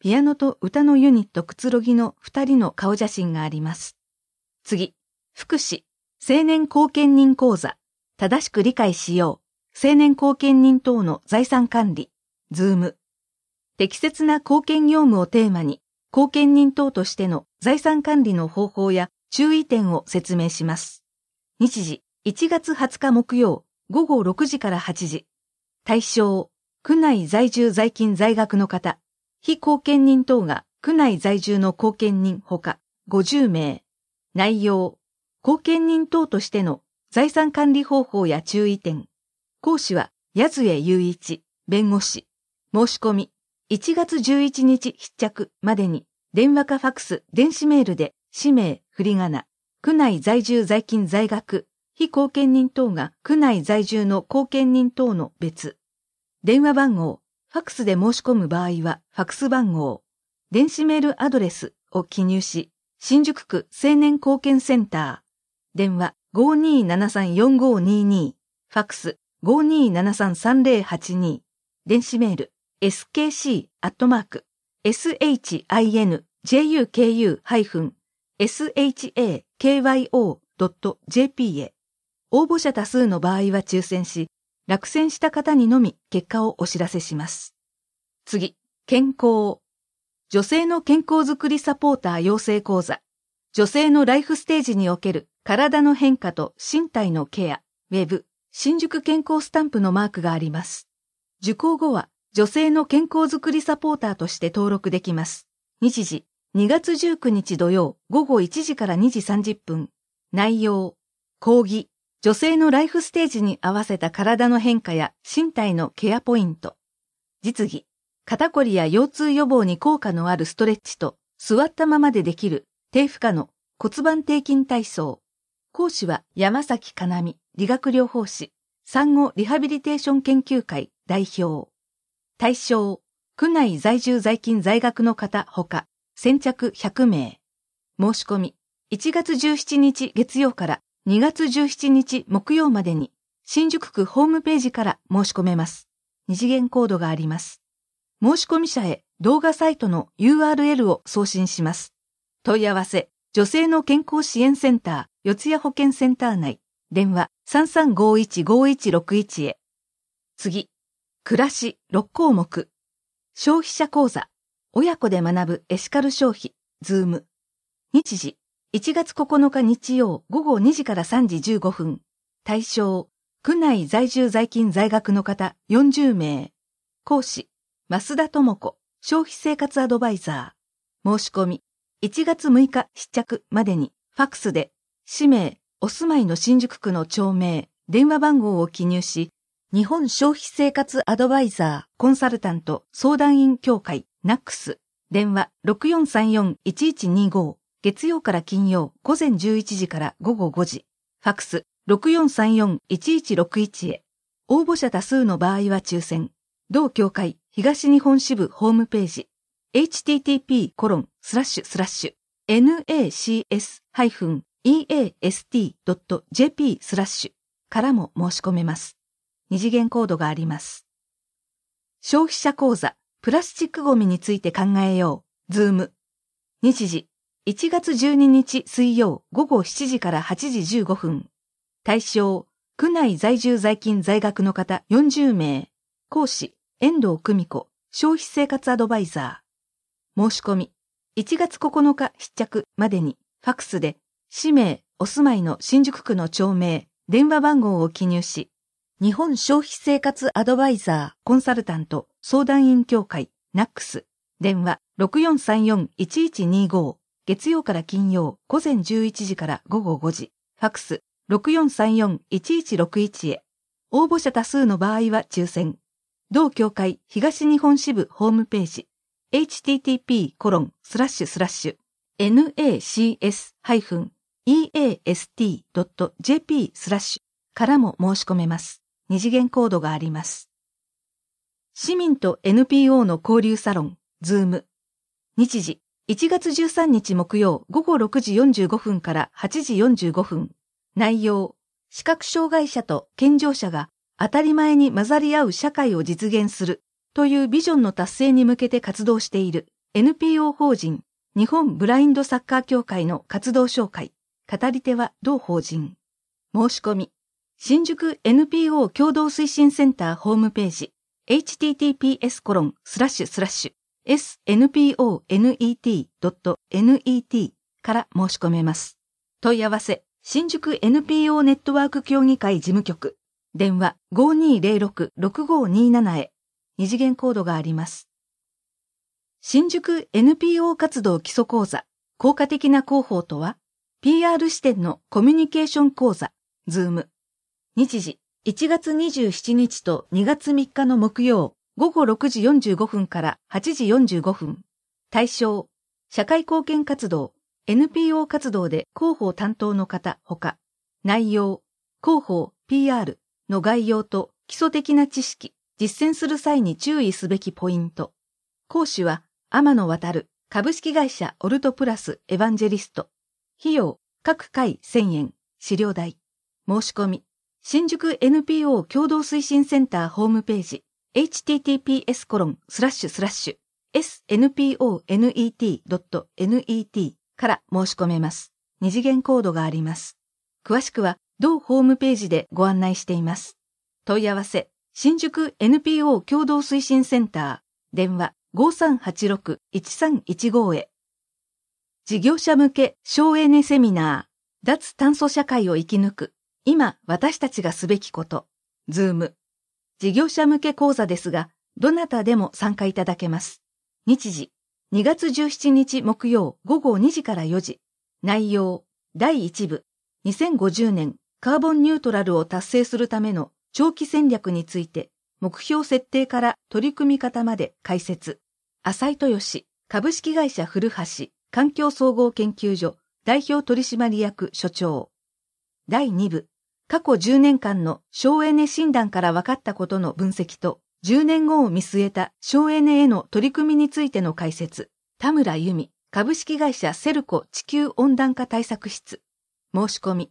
ピアノと歌のユニットくつろぎの2人の顔写真があります。次、福祉。青年後見人講座、正しく理解しよう、青年後見人等の財産管理、ズーム。適切な貢献業務をテーマに、後見人等としての財産管理の方法や注意点を説明します。日時、1月20日木曜、午後6時から8時。対象、区内在住在勤在学の方、非貢献人等が区内在住の貢献人ほか50名。内容、後見人等としての財産管理方法や注意点。講師は、矢杖雄一、弁護士。申し込み、1月11日必着までに、電話かファックス、電子メールで、氏名、振り仮名、区内在住在勤在学、非後見人等が区内在住の後見人等の別。電話番号、ファックスで申し込む場合は、ファックス番号、電子メールアドレスを記入し、新宿区青年貢献センター、電話52734522、ファックス52733082、電子メール skc.shinjuku-sakyo.jp へ。応募者多数の場合は抽選し、落選した方にのみ結果をお知らせします。次、健康。女性の健康づくりサポーター養成講座。女性のライフステージにおける体の変化と身体のケア、ウェブ、新宿健康スタンプのマークがあります。受講後は女性の健康づくりサポーターとして登録できます。日時、2月19日土曜午後1時から2時30分。内容、講義、女性のライフステージに合わせた体の変化や身体のケアポイント。実技、肩こりや腰痛予防に効果のあるストレッチと、座ったままでできる低負荷の骨盤底筋体操。講師は山崎かなみ理学療法士、産後リハビリテーション研究会代表。対象、区内在住在勤在学の方ほか、先着100名。申し込み、1月17日月曜から2月17日木曜までに、新宿区ホームページから申し込めます。二次元コードがあります。申し込み者へ動画サイトの URL を送信します。問い合わせ女性の健康支援センター、四谷保健センター内、電話33515161へ。次、暮らし6項目。消費者講座、親子で学ぶエシカル消費、ズーム。日時、1月9日日曜午後2時から3時15分。対象、区内在住在勤在学の方40名。講師、増田智子、消費生活アドバイザー。申し込み、1月6日試着までに、ファクスで、氏名、お住まいの新宿区の町名、電話番号を記入し、日本消費生活アドバイザー、コンサルタント、相談員協会、ナックス、電話6434-1125、月曜から金曜午前11時から午後5時、ファクス6434-1161へ、応募者多数の場合は抽選、同協会東日本支部ホームページ、http コロンスラッシュスラッシュ nacs-east.jp スラッシュからも申し込めます。二次元コードがあります。消費者講座プラスチックごみについて考えよう。ズーム。日時、1月12日水曜午後7時から8時15分。対象、区内在住在勤在学の方40名。講師、遠藤久美子、消費生活アドバイザー。申し込み、1月9日必着までに、ファックスで、氏名、お住まいの新宿区の町名、電話番号を記入し、日本消費生活アドバイザーコンサルタント相談員協会 NAX 電話6434-1125月曜から金曜午前11時から午後5時ファクス6434-1161へ応募者多数の場合は抽選同協会東日本支部ホームページ http://nacs-east.jp スラッシュからも申し込めます。二次元コードがあります。市民と NPO の交流サロン、ズーム。日時、1月13日木曜午後6時45分から8時45分。内容、視覚障害者と健常者が当たり前に混ざり合う社会を実現するというビジョンの達成に向けて活動している NPO 法人日本ブラインドサッカー協会の活動紹介。語り手は同法人。申し込み。新宿 NPO 共同推進センターホームページ。https コロンスラッシュスラッシュ snponet.net から申し込めます。問い合わせ、新宿 NPO ネットワーク協議会事務局、電話5206-6527へ、二次元コードがあります。新宿 NPO 活動基礎講座、効果的な広報とは、PR 視点のコミュニケーション講座、ズーム。日時、1月27日と2月3日の木曜、午後6時45分から8時45分。対象、社会貢献活動、NPO 活動で広報担当の方、ほか、内容、広報、PR の概要と基礎的な知識、実践する際に注意すべきポイント。講師は天野渡る株式会社オルトプラスエヴァンジェリスト。費用各回1000円。資料代。申し込み。新宿 NPO 共同推進センターホームページ。https コロンスラッシュスラッシュ snponet.net から申し込めます。二次元コードがあります。詳しくは同ホームページでご案内しています。問い合わせ新宿 NPO 共同推進センター、電話5386-1315へ。事業者向け省エネセミナー、脱炭素社会を生き抜く、今私たちがすべきこと、ズーム。事業者向け講座ですが、どなたでも参加いただけます。日時、2月17日木曜午後2時から4時。内容、第1部、2050年カーボンニュートラルを達成するための長期戦略について、目標設定から取り組み方まで解説。浅井豊氏、株式会社古橋、環境総合研究所、代表取締役所長。第2部、過去10年間の省エネ診断から分かったことの分析と、10年後を見据えた省エネへの取り組みについての解説。田村由美、株式会社セルコ地球温暖化対策室。申し込み、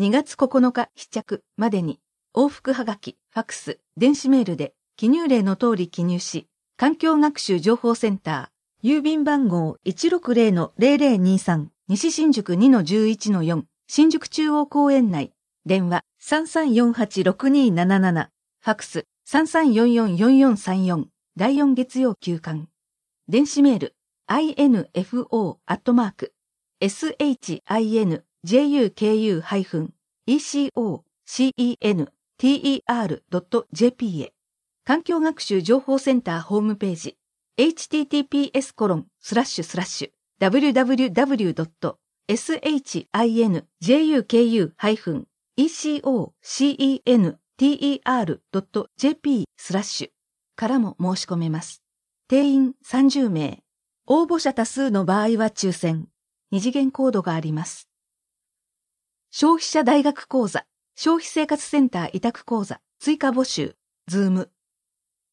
2月9日試着までに往復はがき、ファクス、電子メールで記入例の通り記入し、環境学習情報センター、郵便番号160-0023、西新宿2-11-4、新宿中央公園内、電話33486277、ファクス33444434、第4月曜休館。電子メール、info.shinjuku-eco.cen ter.jp へ、環境学習情報センターホームページ、https コロンスラッシュスラッシュ www.shinjuku-ecocenter.jp スラッシュからも申し込めます。定員30名。応募者多数の場合は抽選。二次元コードがあります。消費者大学講座消費生活センター委託講座追加募集、ズーム。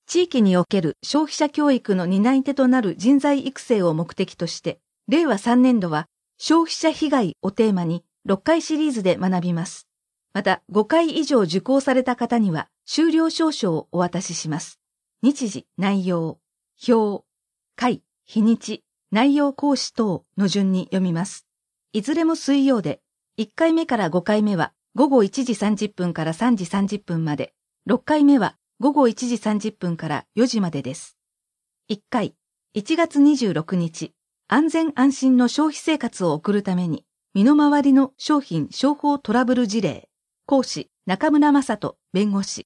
地域における消費者教育の担い手となる人材育成を目的として、令和3年度は消費者被害をテーマに6回シリーズで学びます。また5回以上受講された方には終了証書をお渡しします。日時、内容、表、回、日にち、内容講師等の順に読みます。いずれも水曜で、1回目から5回目は午後1時30分から3時30分まで、6回目は午後1時30分から4時までです。1回、1月26日、安全安心の消費生活を送るために、身の回りの商品商法トラブル事例、講師中村正人弁護士。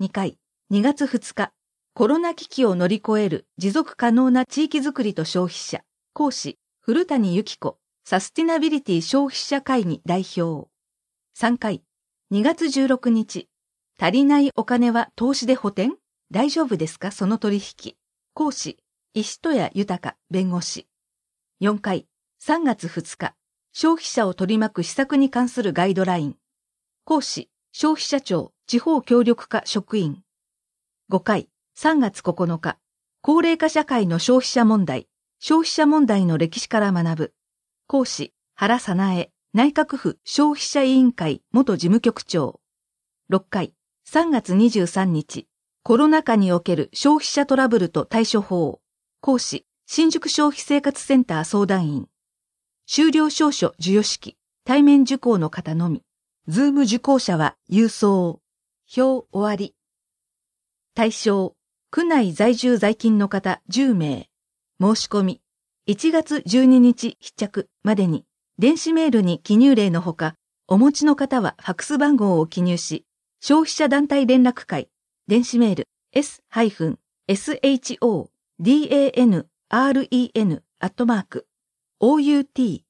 2回、2月2日、コロナ危機を乗り越える持続可能な地域づくりと消費者、講師古谷由紀子、サスティナビリティ消費者会議代表。3回、2月16日、足りないお金は投資で補填大丈夫ですかその取引。講師、石戸屋豊弁護士。4回、3月2日、消費者を取り巻く施策に関するガイドライン。講師、消費者庁地方協力課職員。5回、3月9日、高齢化社会の消費者問題、消費者問題の歴史から学ぶ。講師、原さなえ。内閣府消費者委員会元事務局長。6回、3月23日、コロナ禍における消費者トラブルと対処法。講師、新宿消費生活センター相談員。終了証書授与式、対面受講の方のみ。ズーム受講者は郵送。表終わり。対象、区内在住在勤の方10名。申し込み、1月12日必着までに電子メールに記入例のほか、お持ちの方はファックス番号を記入し、消費者団体連絡会、電子メール s-shodaren アットマーク outlook.jp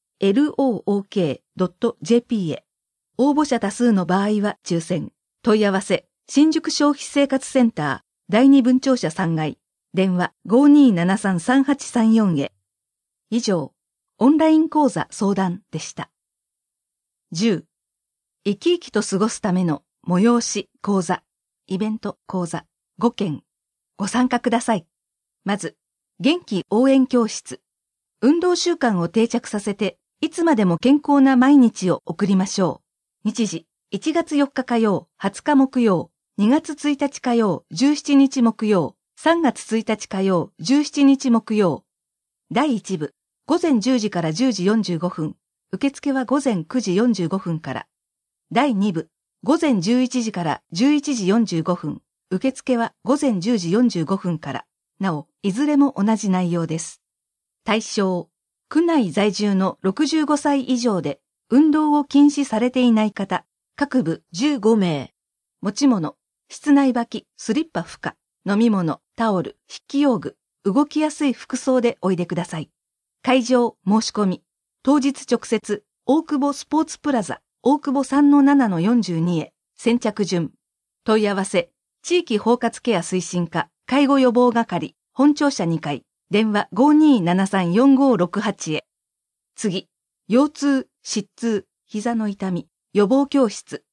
へ。応募者多数の場合は抽選。問い合わせ、新宿消費生活センター第二分庁舎3階。電話52733834へ。以上。オンライン講座相談でした。10、生き生きと過ごすための催し講座、イベント講座5件ご参加ください。まず、元気応援教室、運動習慣を定着させて、いつまでも健康な毎日を送りましょう。日時、1月4日火曜、20日木曜、2月1日火曜、17日木曜、3月1日火曜、17日木曜、第1部、午前10時から10時45分、受付は午前9時45分から。第2部、午前11時から11時45分、受付は午前10時45分から。なお、いずれも同じ内容です。対象、区内在住の65歳以上で、運動を禁止されていない方、各部15名。持ち物、室内履き、スリッパ不可、飲み物、タオル、筆記用具、動きやすい服装でおいでください。会場、申し込み。当日直接、大久保スポーツプラザ、大久保3-7-42へ、先着順。問い合わせ、地域包括ケア推進課、介護予防係、本庁舎2階、電話52734568へ。次、腰痛、失痛、膝の痛み、予防教室。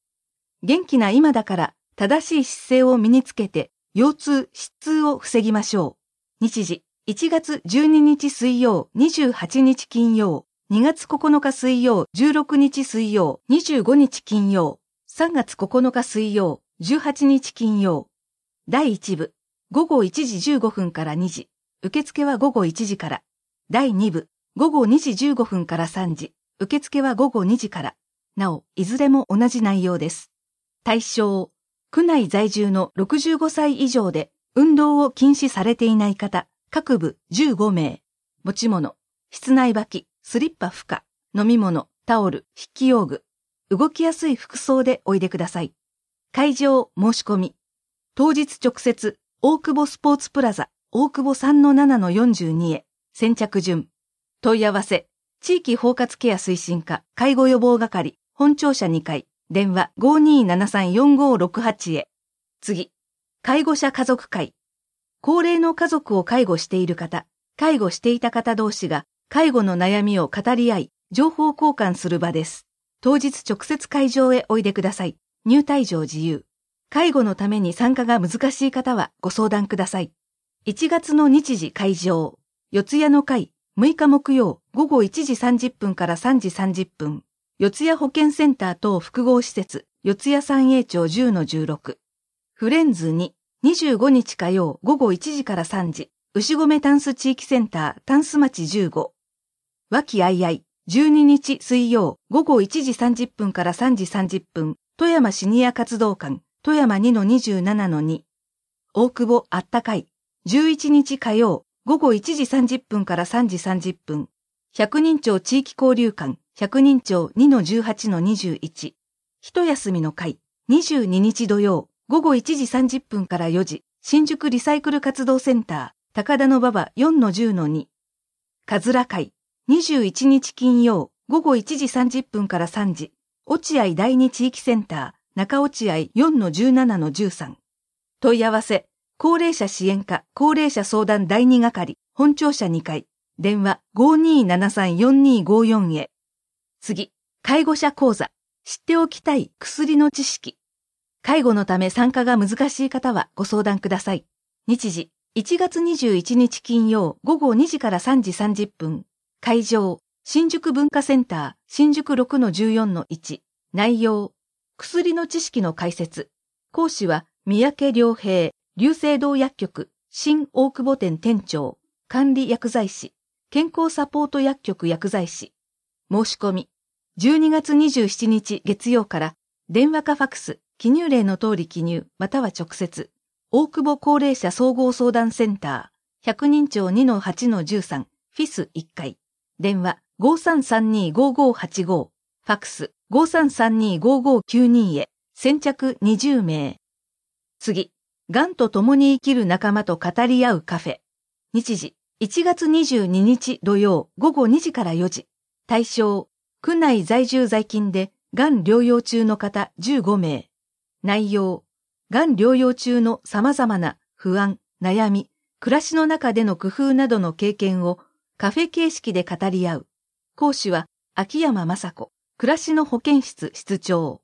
元気な今だから、正しい姿勢を身につけて、腰痛、失痛を防ぎましょう。日時、1月12日水曜、28日金曜、2月9日水曜、16日水曜、25日金曜、3月9日水曜、18日金曜。第1部、午後1時15分から2時、受付は午後1時から。第2部、午後2時15分から3時、受付は午後2時から。なお、いずれも同じ内容です。対象、区内在住の65歳以上で運動を禁止されていない方。各部15名。持ち物、室内履き、スリッパ不可、飲み物、タオル、筆記用具。動きやすい服装でおいでください。会場申し込み。当日直接、大久保スポーツプラザ、大久保3-7-42へ、先着順。問い合わせ、地域包括ケア推進課、介護予防係、本庁舎2階、電話5273-4568へ。次、介護者家族会、高齢の家族を介護している方、介護していた方同士が介護の悩みを語り合い、情報交換する場です。当日直接会場へおいでください。入退場自由。介護のために参加が難しい方はご相談ください。1月の日時会場、四谷の会、6日木曜午後1時30分から3時30分、四谷保健センター等複合施設、四谷三栄町10 16。フレンズ2、25日火曜午後1時から3時、牛込タンス地域センタータンス町15。和気あいあい、12日水曜午後1時30分から3時30分、富山シニア活動館、富山2-27-2。大久保あったかい、11日火曜午後1時30分から3時30分、百人町地域交流館、百人町2-18-21。一休みの会、22日土曜午後1時30分から4時、新宿リサイクル活動センター、高田の馬場4-10-2、かずら会、21日金曜、午後1時30分から3時、落合第二地域センター、中落合4-17-13。問い合わせ、高齢者支援課、高齢者相談第2係、本庁舎2階、電話52734254へ。次、介護者講座、知っておきたい薬の知識。介護のため参加が難しい方はご相談ください。日時、1月21日金曜午後2時から3時30分。会場、新宿文化センター、新宿6の14の1。内容、薬の知識の解説。講師は、三宅良平、流星堂薬局、新大久保店店長、管理薬剤師、健康サポート薬局薬剤師。申し込み、12月27日月曜から、電話かファクス記入例の通り記入、または直接、大久保高齢者総合相談センター、100人町2-8-13、フィス1回、電話5332-5585、ファクス5332-5592へ、先着20名。次、ンと共に生きる仲間と語り合うカフェ。日時、1月22日土曜午後2時から4時。対象、区内在住在勤でン療養中の方15名。内容、がん療養中の様々な不安、悩み、暮らしの中での工夫などの経験をカフェ形式で語り合う。講師は秋山雅子、暮らしの保健室室長。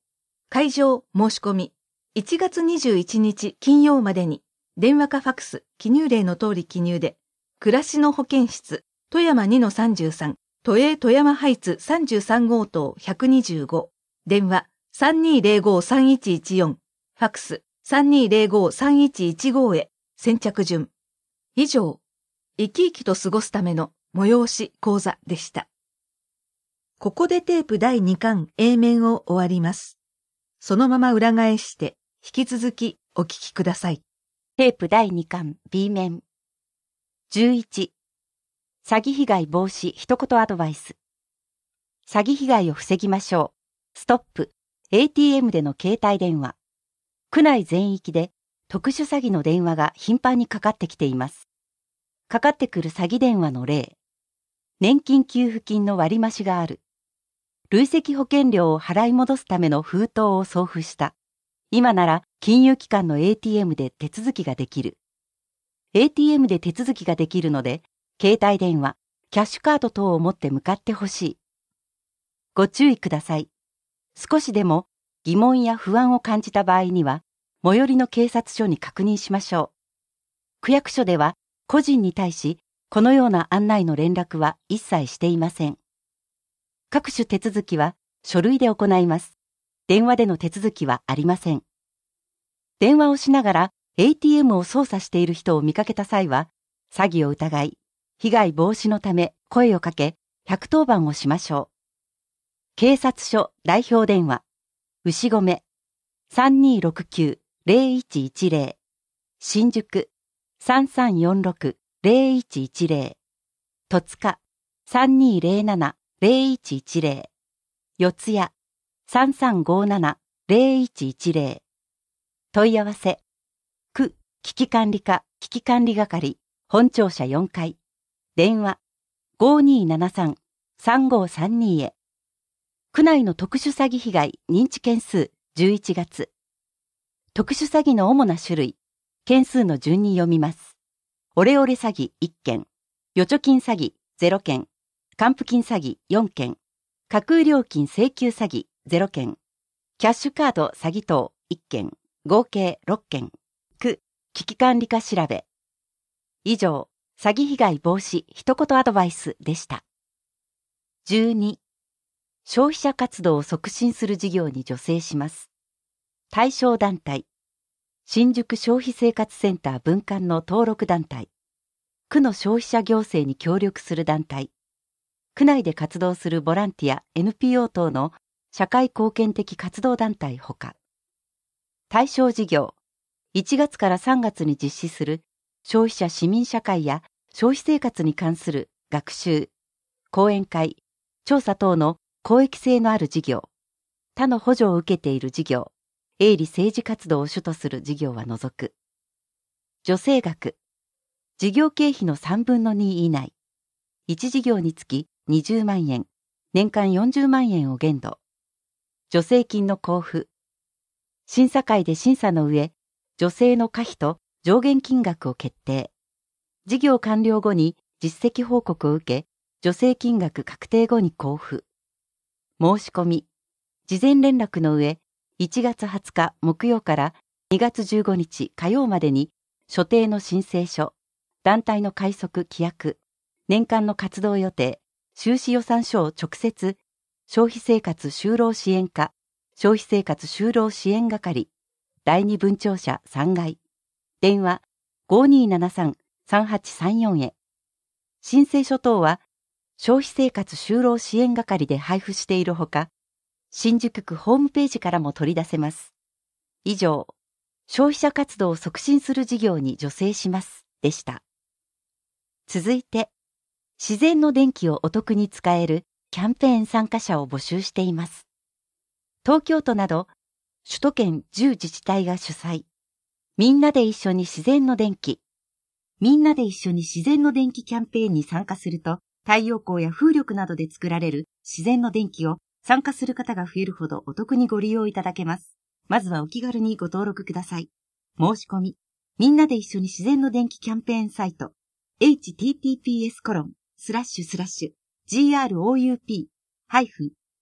会場申し込み、1月21日金曜までに電話かファクス記入例の通り記入で、暮らしの保健室富山2-33、都営富山ハイツ33号棟125、電話3205-3114ファクス3205-3115へ先着順。以上、生き生きと過ごすための催し講座でした。ここでテープ第2巻 A 面を終わります。そのまま裏返して、引き続きお聞きください。テープ第2巻 B 面。11。詐欺被害防止一言アドバイス。詐欺被害を防ぎましょう。ストップ。ATM での携帯電話、区内全域で特殊詐欺の電話が頻繁にかかってきています。かかってくる詐欺電話の例、年金給付金の割増がある、累積保険料を払い戻すための封筒を送付した、今なら金融機関の ATM で手続きができる。ATM で手続きができるので、携帯電話、キャッシュカード等を持って向かってほしい。ご注意ください。少しでも疑問や不安を感じた場合には、最寄りの警察署に確認しましょう。区役所では個人に対し、このような案内の連絡は一切していません。各種手続きは書類で行います。電話での手続きはありません。電話をしながら ATM を操作している人を見かけた際は、詐欺を疑い、被害防止のため声をかけ、110番をしましょう。警察署代表電話、牛込3269-0110新宿3346-0110戸塚3207-0110四谷3357-0110問い合わせ区危機管理課危機管理係本庁舎4階電話5273-3532へ区内の特殊詐欺被害認知件数11月。特殊詐欺の主な種類、件数の順に読みます。オレオレ詐欺1件、預貯金詐欺0件、還付金詐欺4件、架空料金請求詐欺0件、キャッシュカード詐欺等1件、合計6件、区、危機管理課調べ。以上、詐欺被害防止一言アドバイスでした。12消費者活動を促進する事業に助成します。対象団体、新宿消費生活センター分館の登録団体、区の消費者行政に協力する団体、区内で活動するボランティア NPO 等の社会貢献的活動団体ほか、対象事業、1月から3月に実施する消費者市民社会や消費生活に関する学習、講演会、調査等の公益性のある事業、他の補助を受けている事業、営利政治活動を主とする事業は除く。助成額、事業経費の3分の2以内、1事業につき20万円、年間40万円を限度。助成金の交付。審査会で審査の上、助成の可否と上限金額を決定。事業完了後に実績報告を受け、助成金額確定後に交付。申し込み、事前連絡の上、1月20日木曜から2月15日火曜までに、所定の申請書、団体の快速規約、年間の活動予定、収支予算書を直接、消費生活就労支援課、消費生活就労支援係、第二分庁舎3階、電話5273-3834へ。申請書等は消費生活就労支援係で配布しているほか、新宿区ホームページからも取り出せます。以上、消費者活動を促進する事業に助成します、でした。続いて、自然の電気をお得に使えるキャンペーン参加者を募集しています。東京都など、首都圏10自治体が主催。みんなで一緒に自然の電気。みんなで一緒に自然の電気キャンペーンに参加すると、太陽光や風力などで作られる自然の電気を参加する方が増えるほどお得にご利用いただけます。まずはお気軽にご登録ください。申し込み、みんなで一緒に自然の電気キャンペーンサイト、https コロン、スラッシュスラッシュ、g r o u p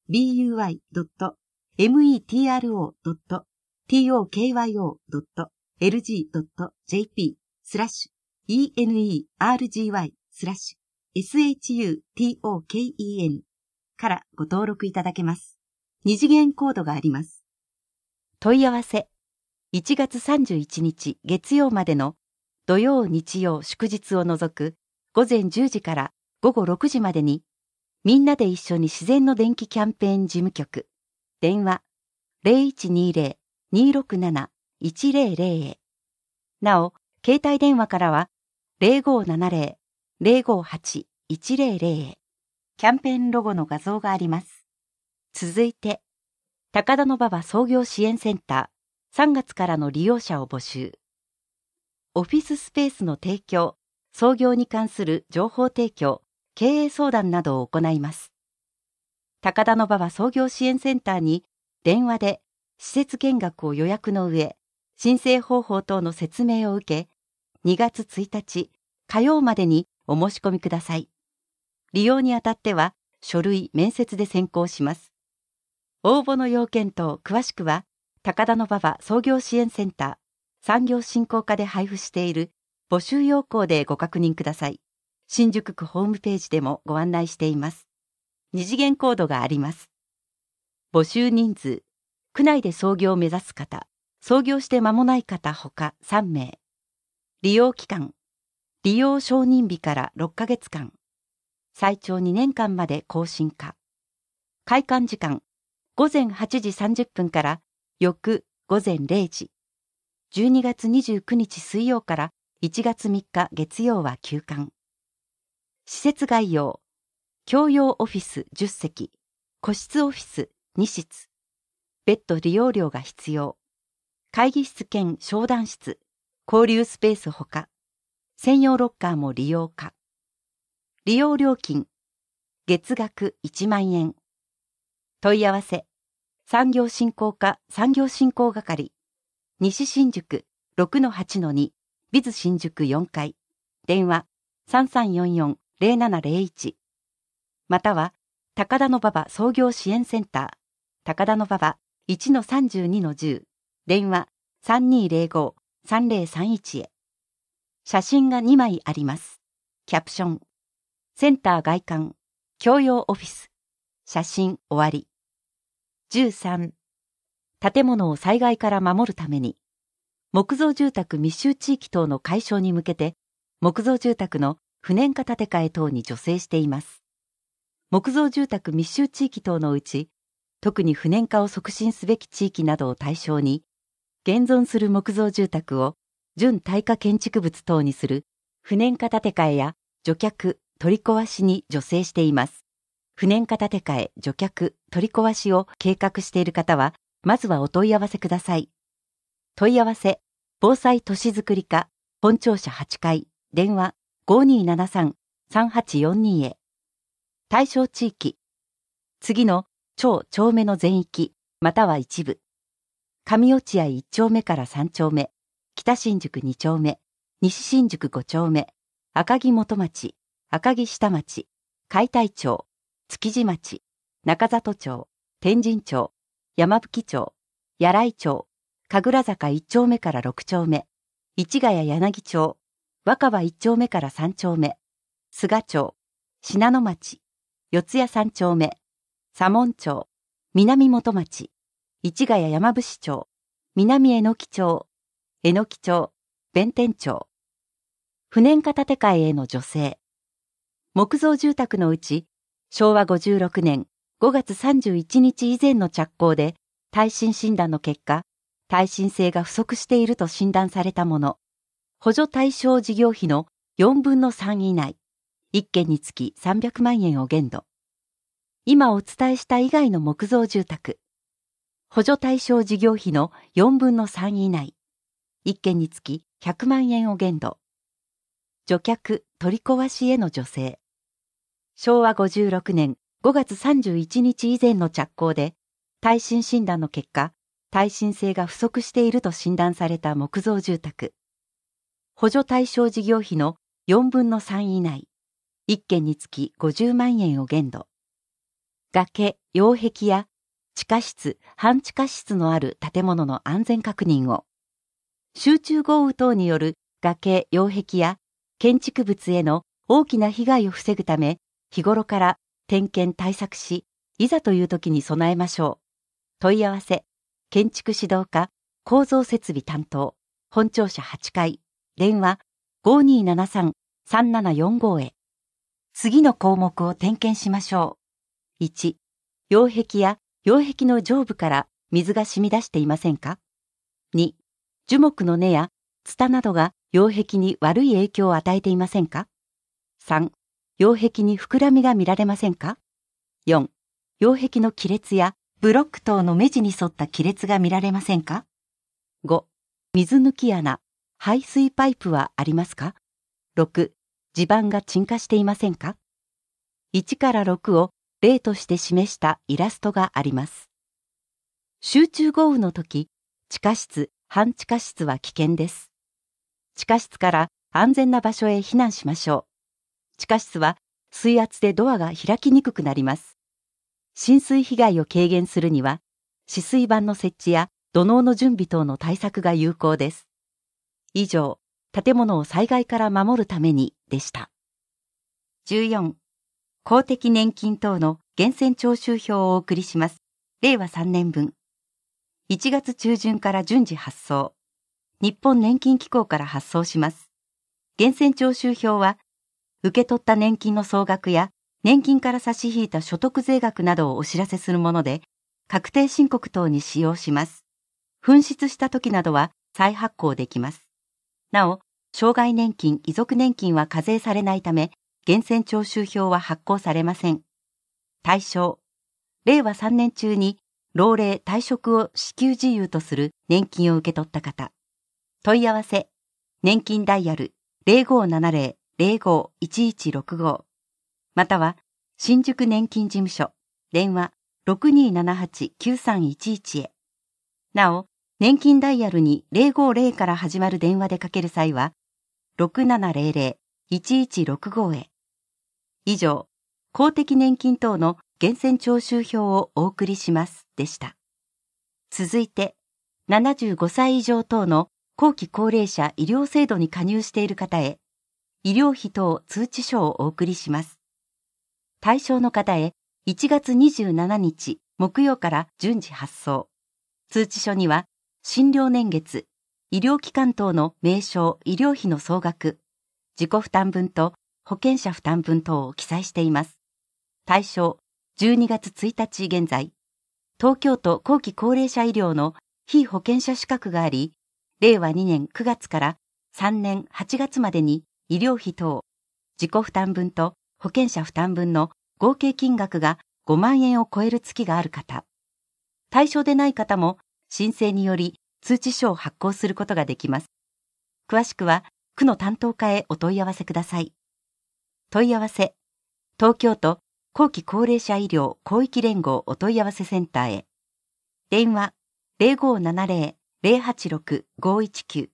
b u y m e t r o t o k y o l g j p スラッシュ energy スラッシュ shutoken からご登録いただけます。二次元コードがあります。問い合わせ1月31日月曜までの土曜日曜祝日を除く午前10時から午後6時までにみんなで一緒に自然の電気キャンペーン事務局電話0120-267-100へなお携帯電話からは0570 058-100キャンペーンロゴの画像があります。続いて、高田の馬場創業支援センター3月からの利用者を募集。オフィススペースの提供、創業に関する情報提供、経営相談などを行います。高田の馬場創業支援センターに電話で施設見学を予約の上、申請方法等の説明を受け、2月1日火曜までにお申し込みください。利用にあたっては、書類、面接で選考します。応募の要件等詳しくは、高田馬場創業支援センター、産業振興課で配布している募集要項でご確認ください。新宿区ホームページでもご案内しています。二次元コードがあります。募集人数、区内で創業を目指す方、創業して間もない方ほか3名。利用期間、利用承認日から6ヶ月間、最長2年間まで更新化。開館時間、午前8時30分から翌午前0時。12月29日水曜から1月3日月曜は休館。施設概要、共用オフィス10席、個室オフィス2室、別途利用料が必要、会議室兼商談室、交流スペースほか、専用ロッカーも利用可。利用料金、月額1万円。問い合わせ、産業振興課産業振興係、西新宿6-8-2、ビズ新宿4階、電話3344-0701、または、高田の馬場創業支援センター、高田の馬場1-32-10、電話3205-3031へ。写真が2枚あります。キャプション。センター外観。共用オフィス。写真終わり。13。建物を災害から守るために、木造住宅密集地域等の解消に向けて、木造住宅の不燃化建て替え等に助成しています。木造住宅密集地域等のうち、特に不燃化を促進すべき地域などを対象に、現存する木造住宅を準耐火建築物等にする不燃化建て替えや除却、取り壊しに助成しています。不燃化建て替え、除却、取り壊しを計画している方は、まずはお問い合わせください。問い合わせ、防災都市づくり課、本庁舎8階、電話5273-3842へ。対象地域、次の町町目の全域、または一部。上落合1丁目から3丁目。北新宿2丁目、西新宿5丁目、赤城元町、赤城下町、解体町、築地町、中里町、天神町、山吹町、屋来町、神楽坂1丁目から6丁目、市ヶ谷柳町、若葉1丁目から3丁目、菅町、信濃町、四谷3丁目、左門町、南元町、市ヶ谷山伏町、南江ノ木町、えのき町、弁天町、不燃化建て替えへの助成、木造住宅のうち、昭和56年5月31日以前の着工で、耐震診断の結果、耐震性が不足していると診断されたもの、補助対象事業費の4分の3以内、1件につき300万円を限度。今お伝えした以外の木造住宅、補助対象事業費の4分の3以内、1件につき100万円を限度除却取り壊しへの助成昭和56年5月31日以前の着工で耐震診断の結果耐震性が不足していると診断された木造住宅補助対象事業費の4分の3以内1件につき50万円を限度崖擁壁や地下室半地下室のある建物の安全確認を集中豪雨等による崖、擁壁や建築物への大きな被害を防ぐため、日頃から点検対策し、いざという時に備えましょう。問い合わせ、建築指導課、構造設備担当、本庁舎8階、電話5273-3745へ。次の項目を点検しましょう。1、擁壁や擁壁の上部から水が染み出していませんか ?2、樹木の根やツタなどが擁壁に悪い影響を与えていませんか ?3、擁壁に膨らみが見られませんか ?4、擁壁の亀裂やブロック等の目地に沿った亀裂が見られませんか ?5、水抜き穴、排水パイプはありますか ?6、地盤が沈下していませんか ?1 から6を例として示したイラストがあります。集中豪雨の時、地下室、半地下室は危険です。地下室から安全な場所へ避難しましょう。地下室は水圧でドアが開きにくくなります。浸水被害を軽減するには、止水板の設置や土のの準備等の対策が有効です。以上、建物を災害から守るためにでした。14、公的年金等の源泉徴収票をお送りします。令和3年分。1月中旬から順次発送。日本年金機構から発送します。源泉徴収票は、受け取った年金の総額や、年金から差し引いた所得税額などをお知らせするもので、確定申告等に使用します。紛失した時などは再発行できます。なお、障害年金、遺族年金は課税されないため、源泉徴収票は発行されません。対象、令和3年中に老齢退職を支給自由とする年金を受け取った方、問い合わせ、年金ダイヤル0570-051165または新宿年金事務所電話6278-9311へ。なお、年金ダイヤルに050から始まる電話でかける際は、6700-1165へ。以上、公的年金等の源泉徴収票をお送りしますでした。続いて、75歳以上等の後期高齢者医療制度に加入している方へ、医療費等通知書をお送りします。対象の方へ、1月27日木曜から順次発送。通知書には、診療年月、医療機関等の名称、医療費の総額、自己負担分と保険者負担分等を記載しています。対象12月1日現在、東京都後期高齢者医療の非保険者資格があり、令和2年9月から3年8月までに医療費等、自己負担分と保険者負担分の合計金額が5万円を超える月がある方、対象でない方も申請により通知書を発行することができます。詳しくは、区の担当課へお問い合わせください。問い合わせ、東京都後期高齢者医療広域連合お問い合わせセンターへ。電話0570-086-519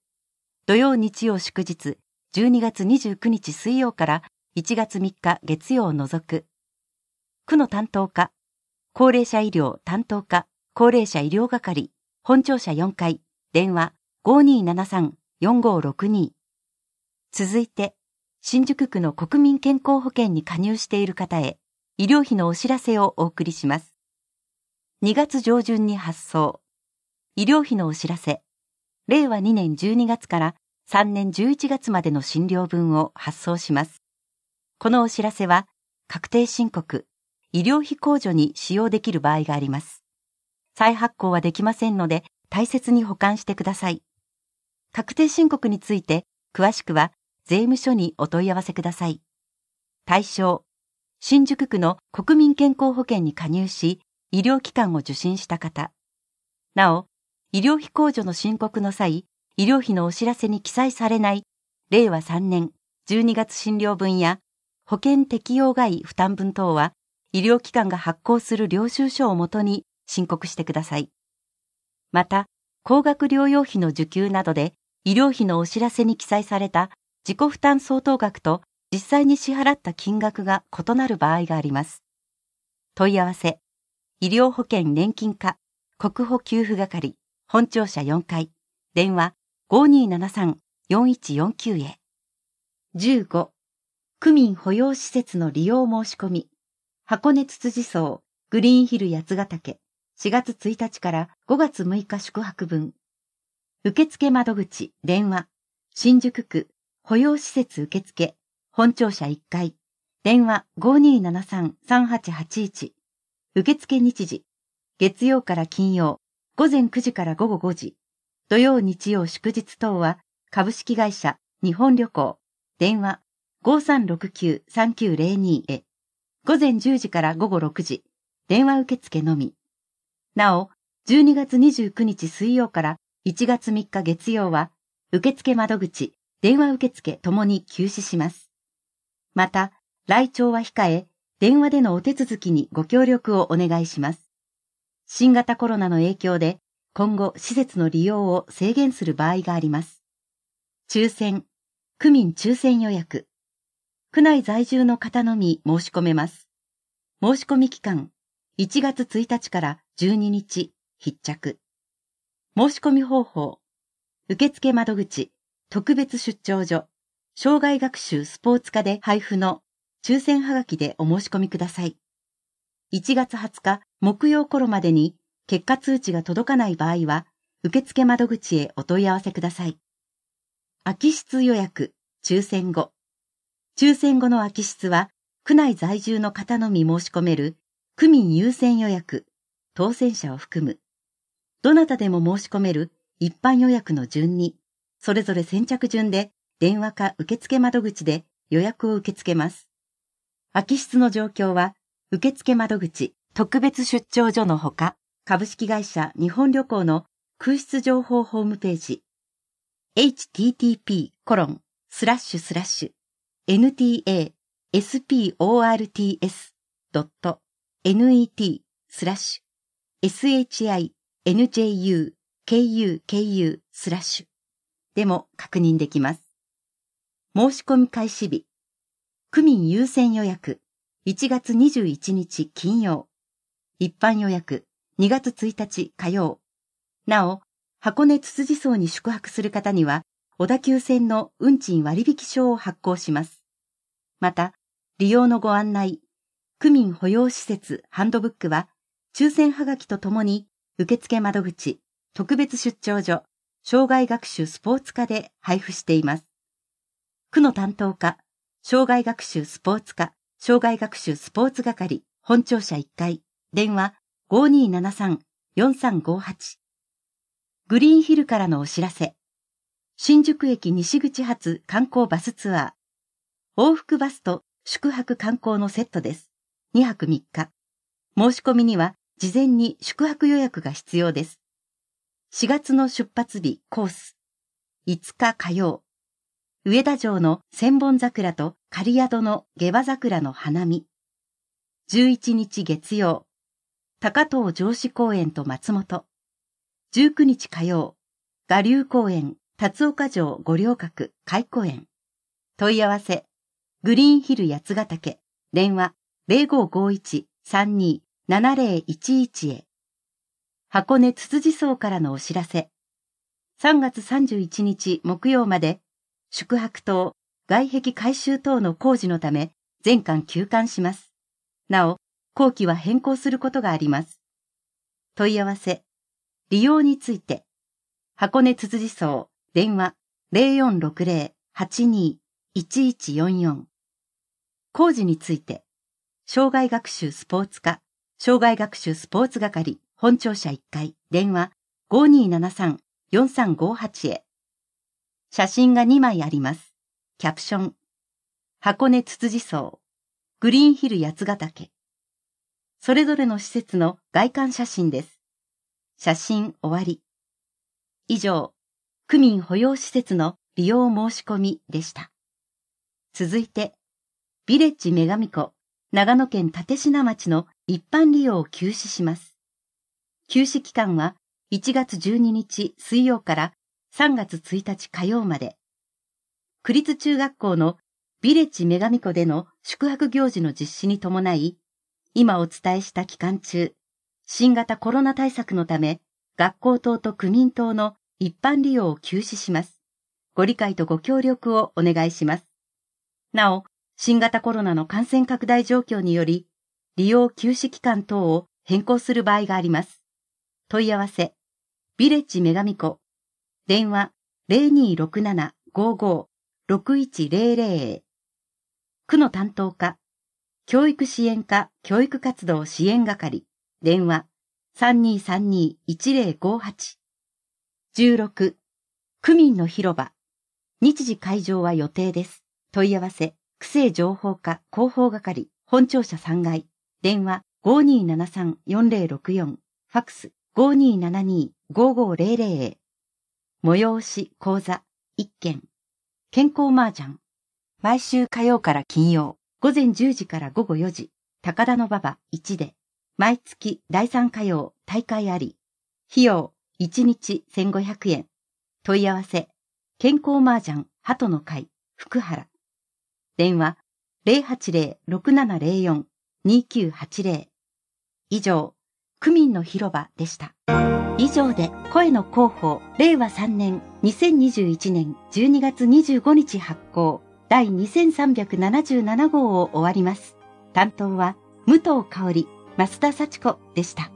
土曜日曜祝日12月29日水曜から1月3日月曜を除く。区の担当課、高齢者医療担当課、高齢者医療係、本庁舎4階、電話5273-4562続いて、新宿区の国民健康保険に加入している方へ、医療費のお知らせをお送りします。2月上旬に発送。医療費のお知らせ。令和2年12月から3年11月までの診療分を発送します。このお知らせは、確定申告、医療費控除に使用できる場合があります。再発行はできませんので、大切に保管してください。確定申告について、詳しくは税務署にお問い合わせください。対象、新宿区の国民健康保険に加入し、医療機関を受診した方、なお、医療費控除の申告の際、医療費のお知らせに記載されない令和3年12月診療分や保険適用外負担分等は、医療機関が発行する領収書をもとに申告してください。また、高額療養費の受給などで、医療費のお知らせに記載された自己負担相当額と実際に支払った金額が異なる場合があります。問い合わせ、医療保険年金課、国保給付係、本庁舎4階、電話5273-4149へ。15、区民保養施設の利用申し込み、箱根つつじ荘、グリーンヒル八ヶ岳、4月1日から5月6日宿泊分。受付窓口、電話、新宿区、保養施設受付本庁舎1階、電話5273-3881、受付日時、月曜から金曜、午前9時から午後5時、土曜日曜祝日等は、株式会社、日本旅行、電話5369-3902へ、午前10時から午後6時、電話受付のみ。なお、12月29日水曜から1月3日月曜は、受付窓口、電話受付ともに休止します。また、来庁は控え、電話でのお手続きにご協力をお願いします。新型コロナの影響で、今後施設の利用を制限する場合があります。抽選、区民抽選予約。区内在住の方のみ申し込めます。申し込み期間、1月1日から12日、必着。申し込み方法、受付窓口、特別出張所、障害学習スポーツ科で配布の抽選はがきでお申し込みください。1月20日木曜頃までに結果通知が届かない場合は、受付窓口へお問い合わせください。空き室予約、抽選後。抽選後の空き室は、区内在住の方のみ申し込める、区民優先予約、当選者を含む。どなたでも申し込める一般予約の順に、それぞれ先着順で電話か受付窓口で予約を受け付けます。空き室の状況は、受付窓口、特別出張所のほか、株式会社日本旅行の空室情報ホームページ、http:// nta-sports.net スラッシュ shinjukuku スラッシュでも確認できます。申し込み開始日。区民優先予約。1月21日金曜。一般予約。2月1日火曜。なお、箱根つつじ荘に宿泊する方には、小田急線の運賃割引証を発行します。また、利用のご案内、区民保養施設ハンドブックは、抽選はがきとともに、受付窓口、特別出張所、障害学習スポーツ課で配布しています。区の担当課、障害学習スポーツ課、障害学習スポーツ係、本庁舎1階、電話5273-4358。グリーンヒルからのお知らせ。新宿駅西口発観光バスツアー。往復バスと宿泊観光のセットです。2泊3日。申し込みには事前に宿泊予約が必要です。4月の出発日コース。5日火曜。上田城の千本桜と狩宿の下馬桜の花見。11日月曜、高遠城址公園と松本。19日火曜、我流公園、辰岡城五稜郭開公園。問い合わせ、グリーンヒル八ヶ岳、電話0551-32-7011へ。箱根つつじ層からのお知らせ。3月31日木曜まで宿泊等、外壁改修等の工事のため、全館休館します。なお、工期は変更することがあります。問い合わせ、利用について、箱根つ辻荘、電話0460-82-1144。工事について、障害学習スポーツ科、障害学習スポーツ係、本庁舎1階、電話5273-4358へ。写真が2枚あります。キャプション。箱根つつじ荘、グリーンヒル八ヶ岳。それぞれの施設の外観写真です。写真終わり。以上、区民保養施設の利用申し込みでした。続いて、ビレッジ女神湖、長野県立品町の一般利用を休止します。休止期間は1月12日水曜から3月1日火曜まで、区立中学校のビレッジ女神湖での宿泊行事の実施に伴い、今お伝えした期間中、新型コロナ対策のため、学校等と区民等の一般利用を休止します。ご理解とご協力をお願いします。なお、新型コロナの感染拡大状況により、利用休止期間等を変更する場合があります。問い合わせ、ビレッジ女神湖電話0267-55-6100区の担当課、教育支援課教育活動支援係、電話3232-1058 16区民の広場、日時会場は予定です。問い合わせ、区政情報課広報係、本庁舎3階、電話5273-4064、ファクス5272-5500催し講座1件健康麻雀毎週火曜から金曜午前10時から午後4時高田の馬場1で毎月第3火曜大会あり費用1日1500円問い合わせ健康麻雀鳩の会福原電話080-6704-2980以上区民の広場でした。以上で声の広報令和3年2021年12月25日発行第2377号を終わります。担当は武藤香織、増田幸子でした。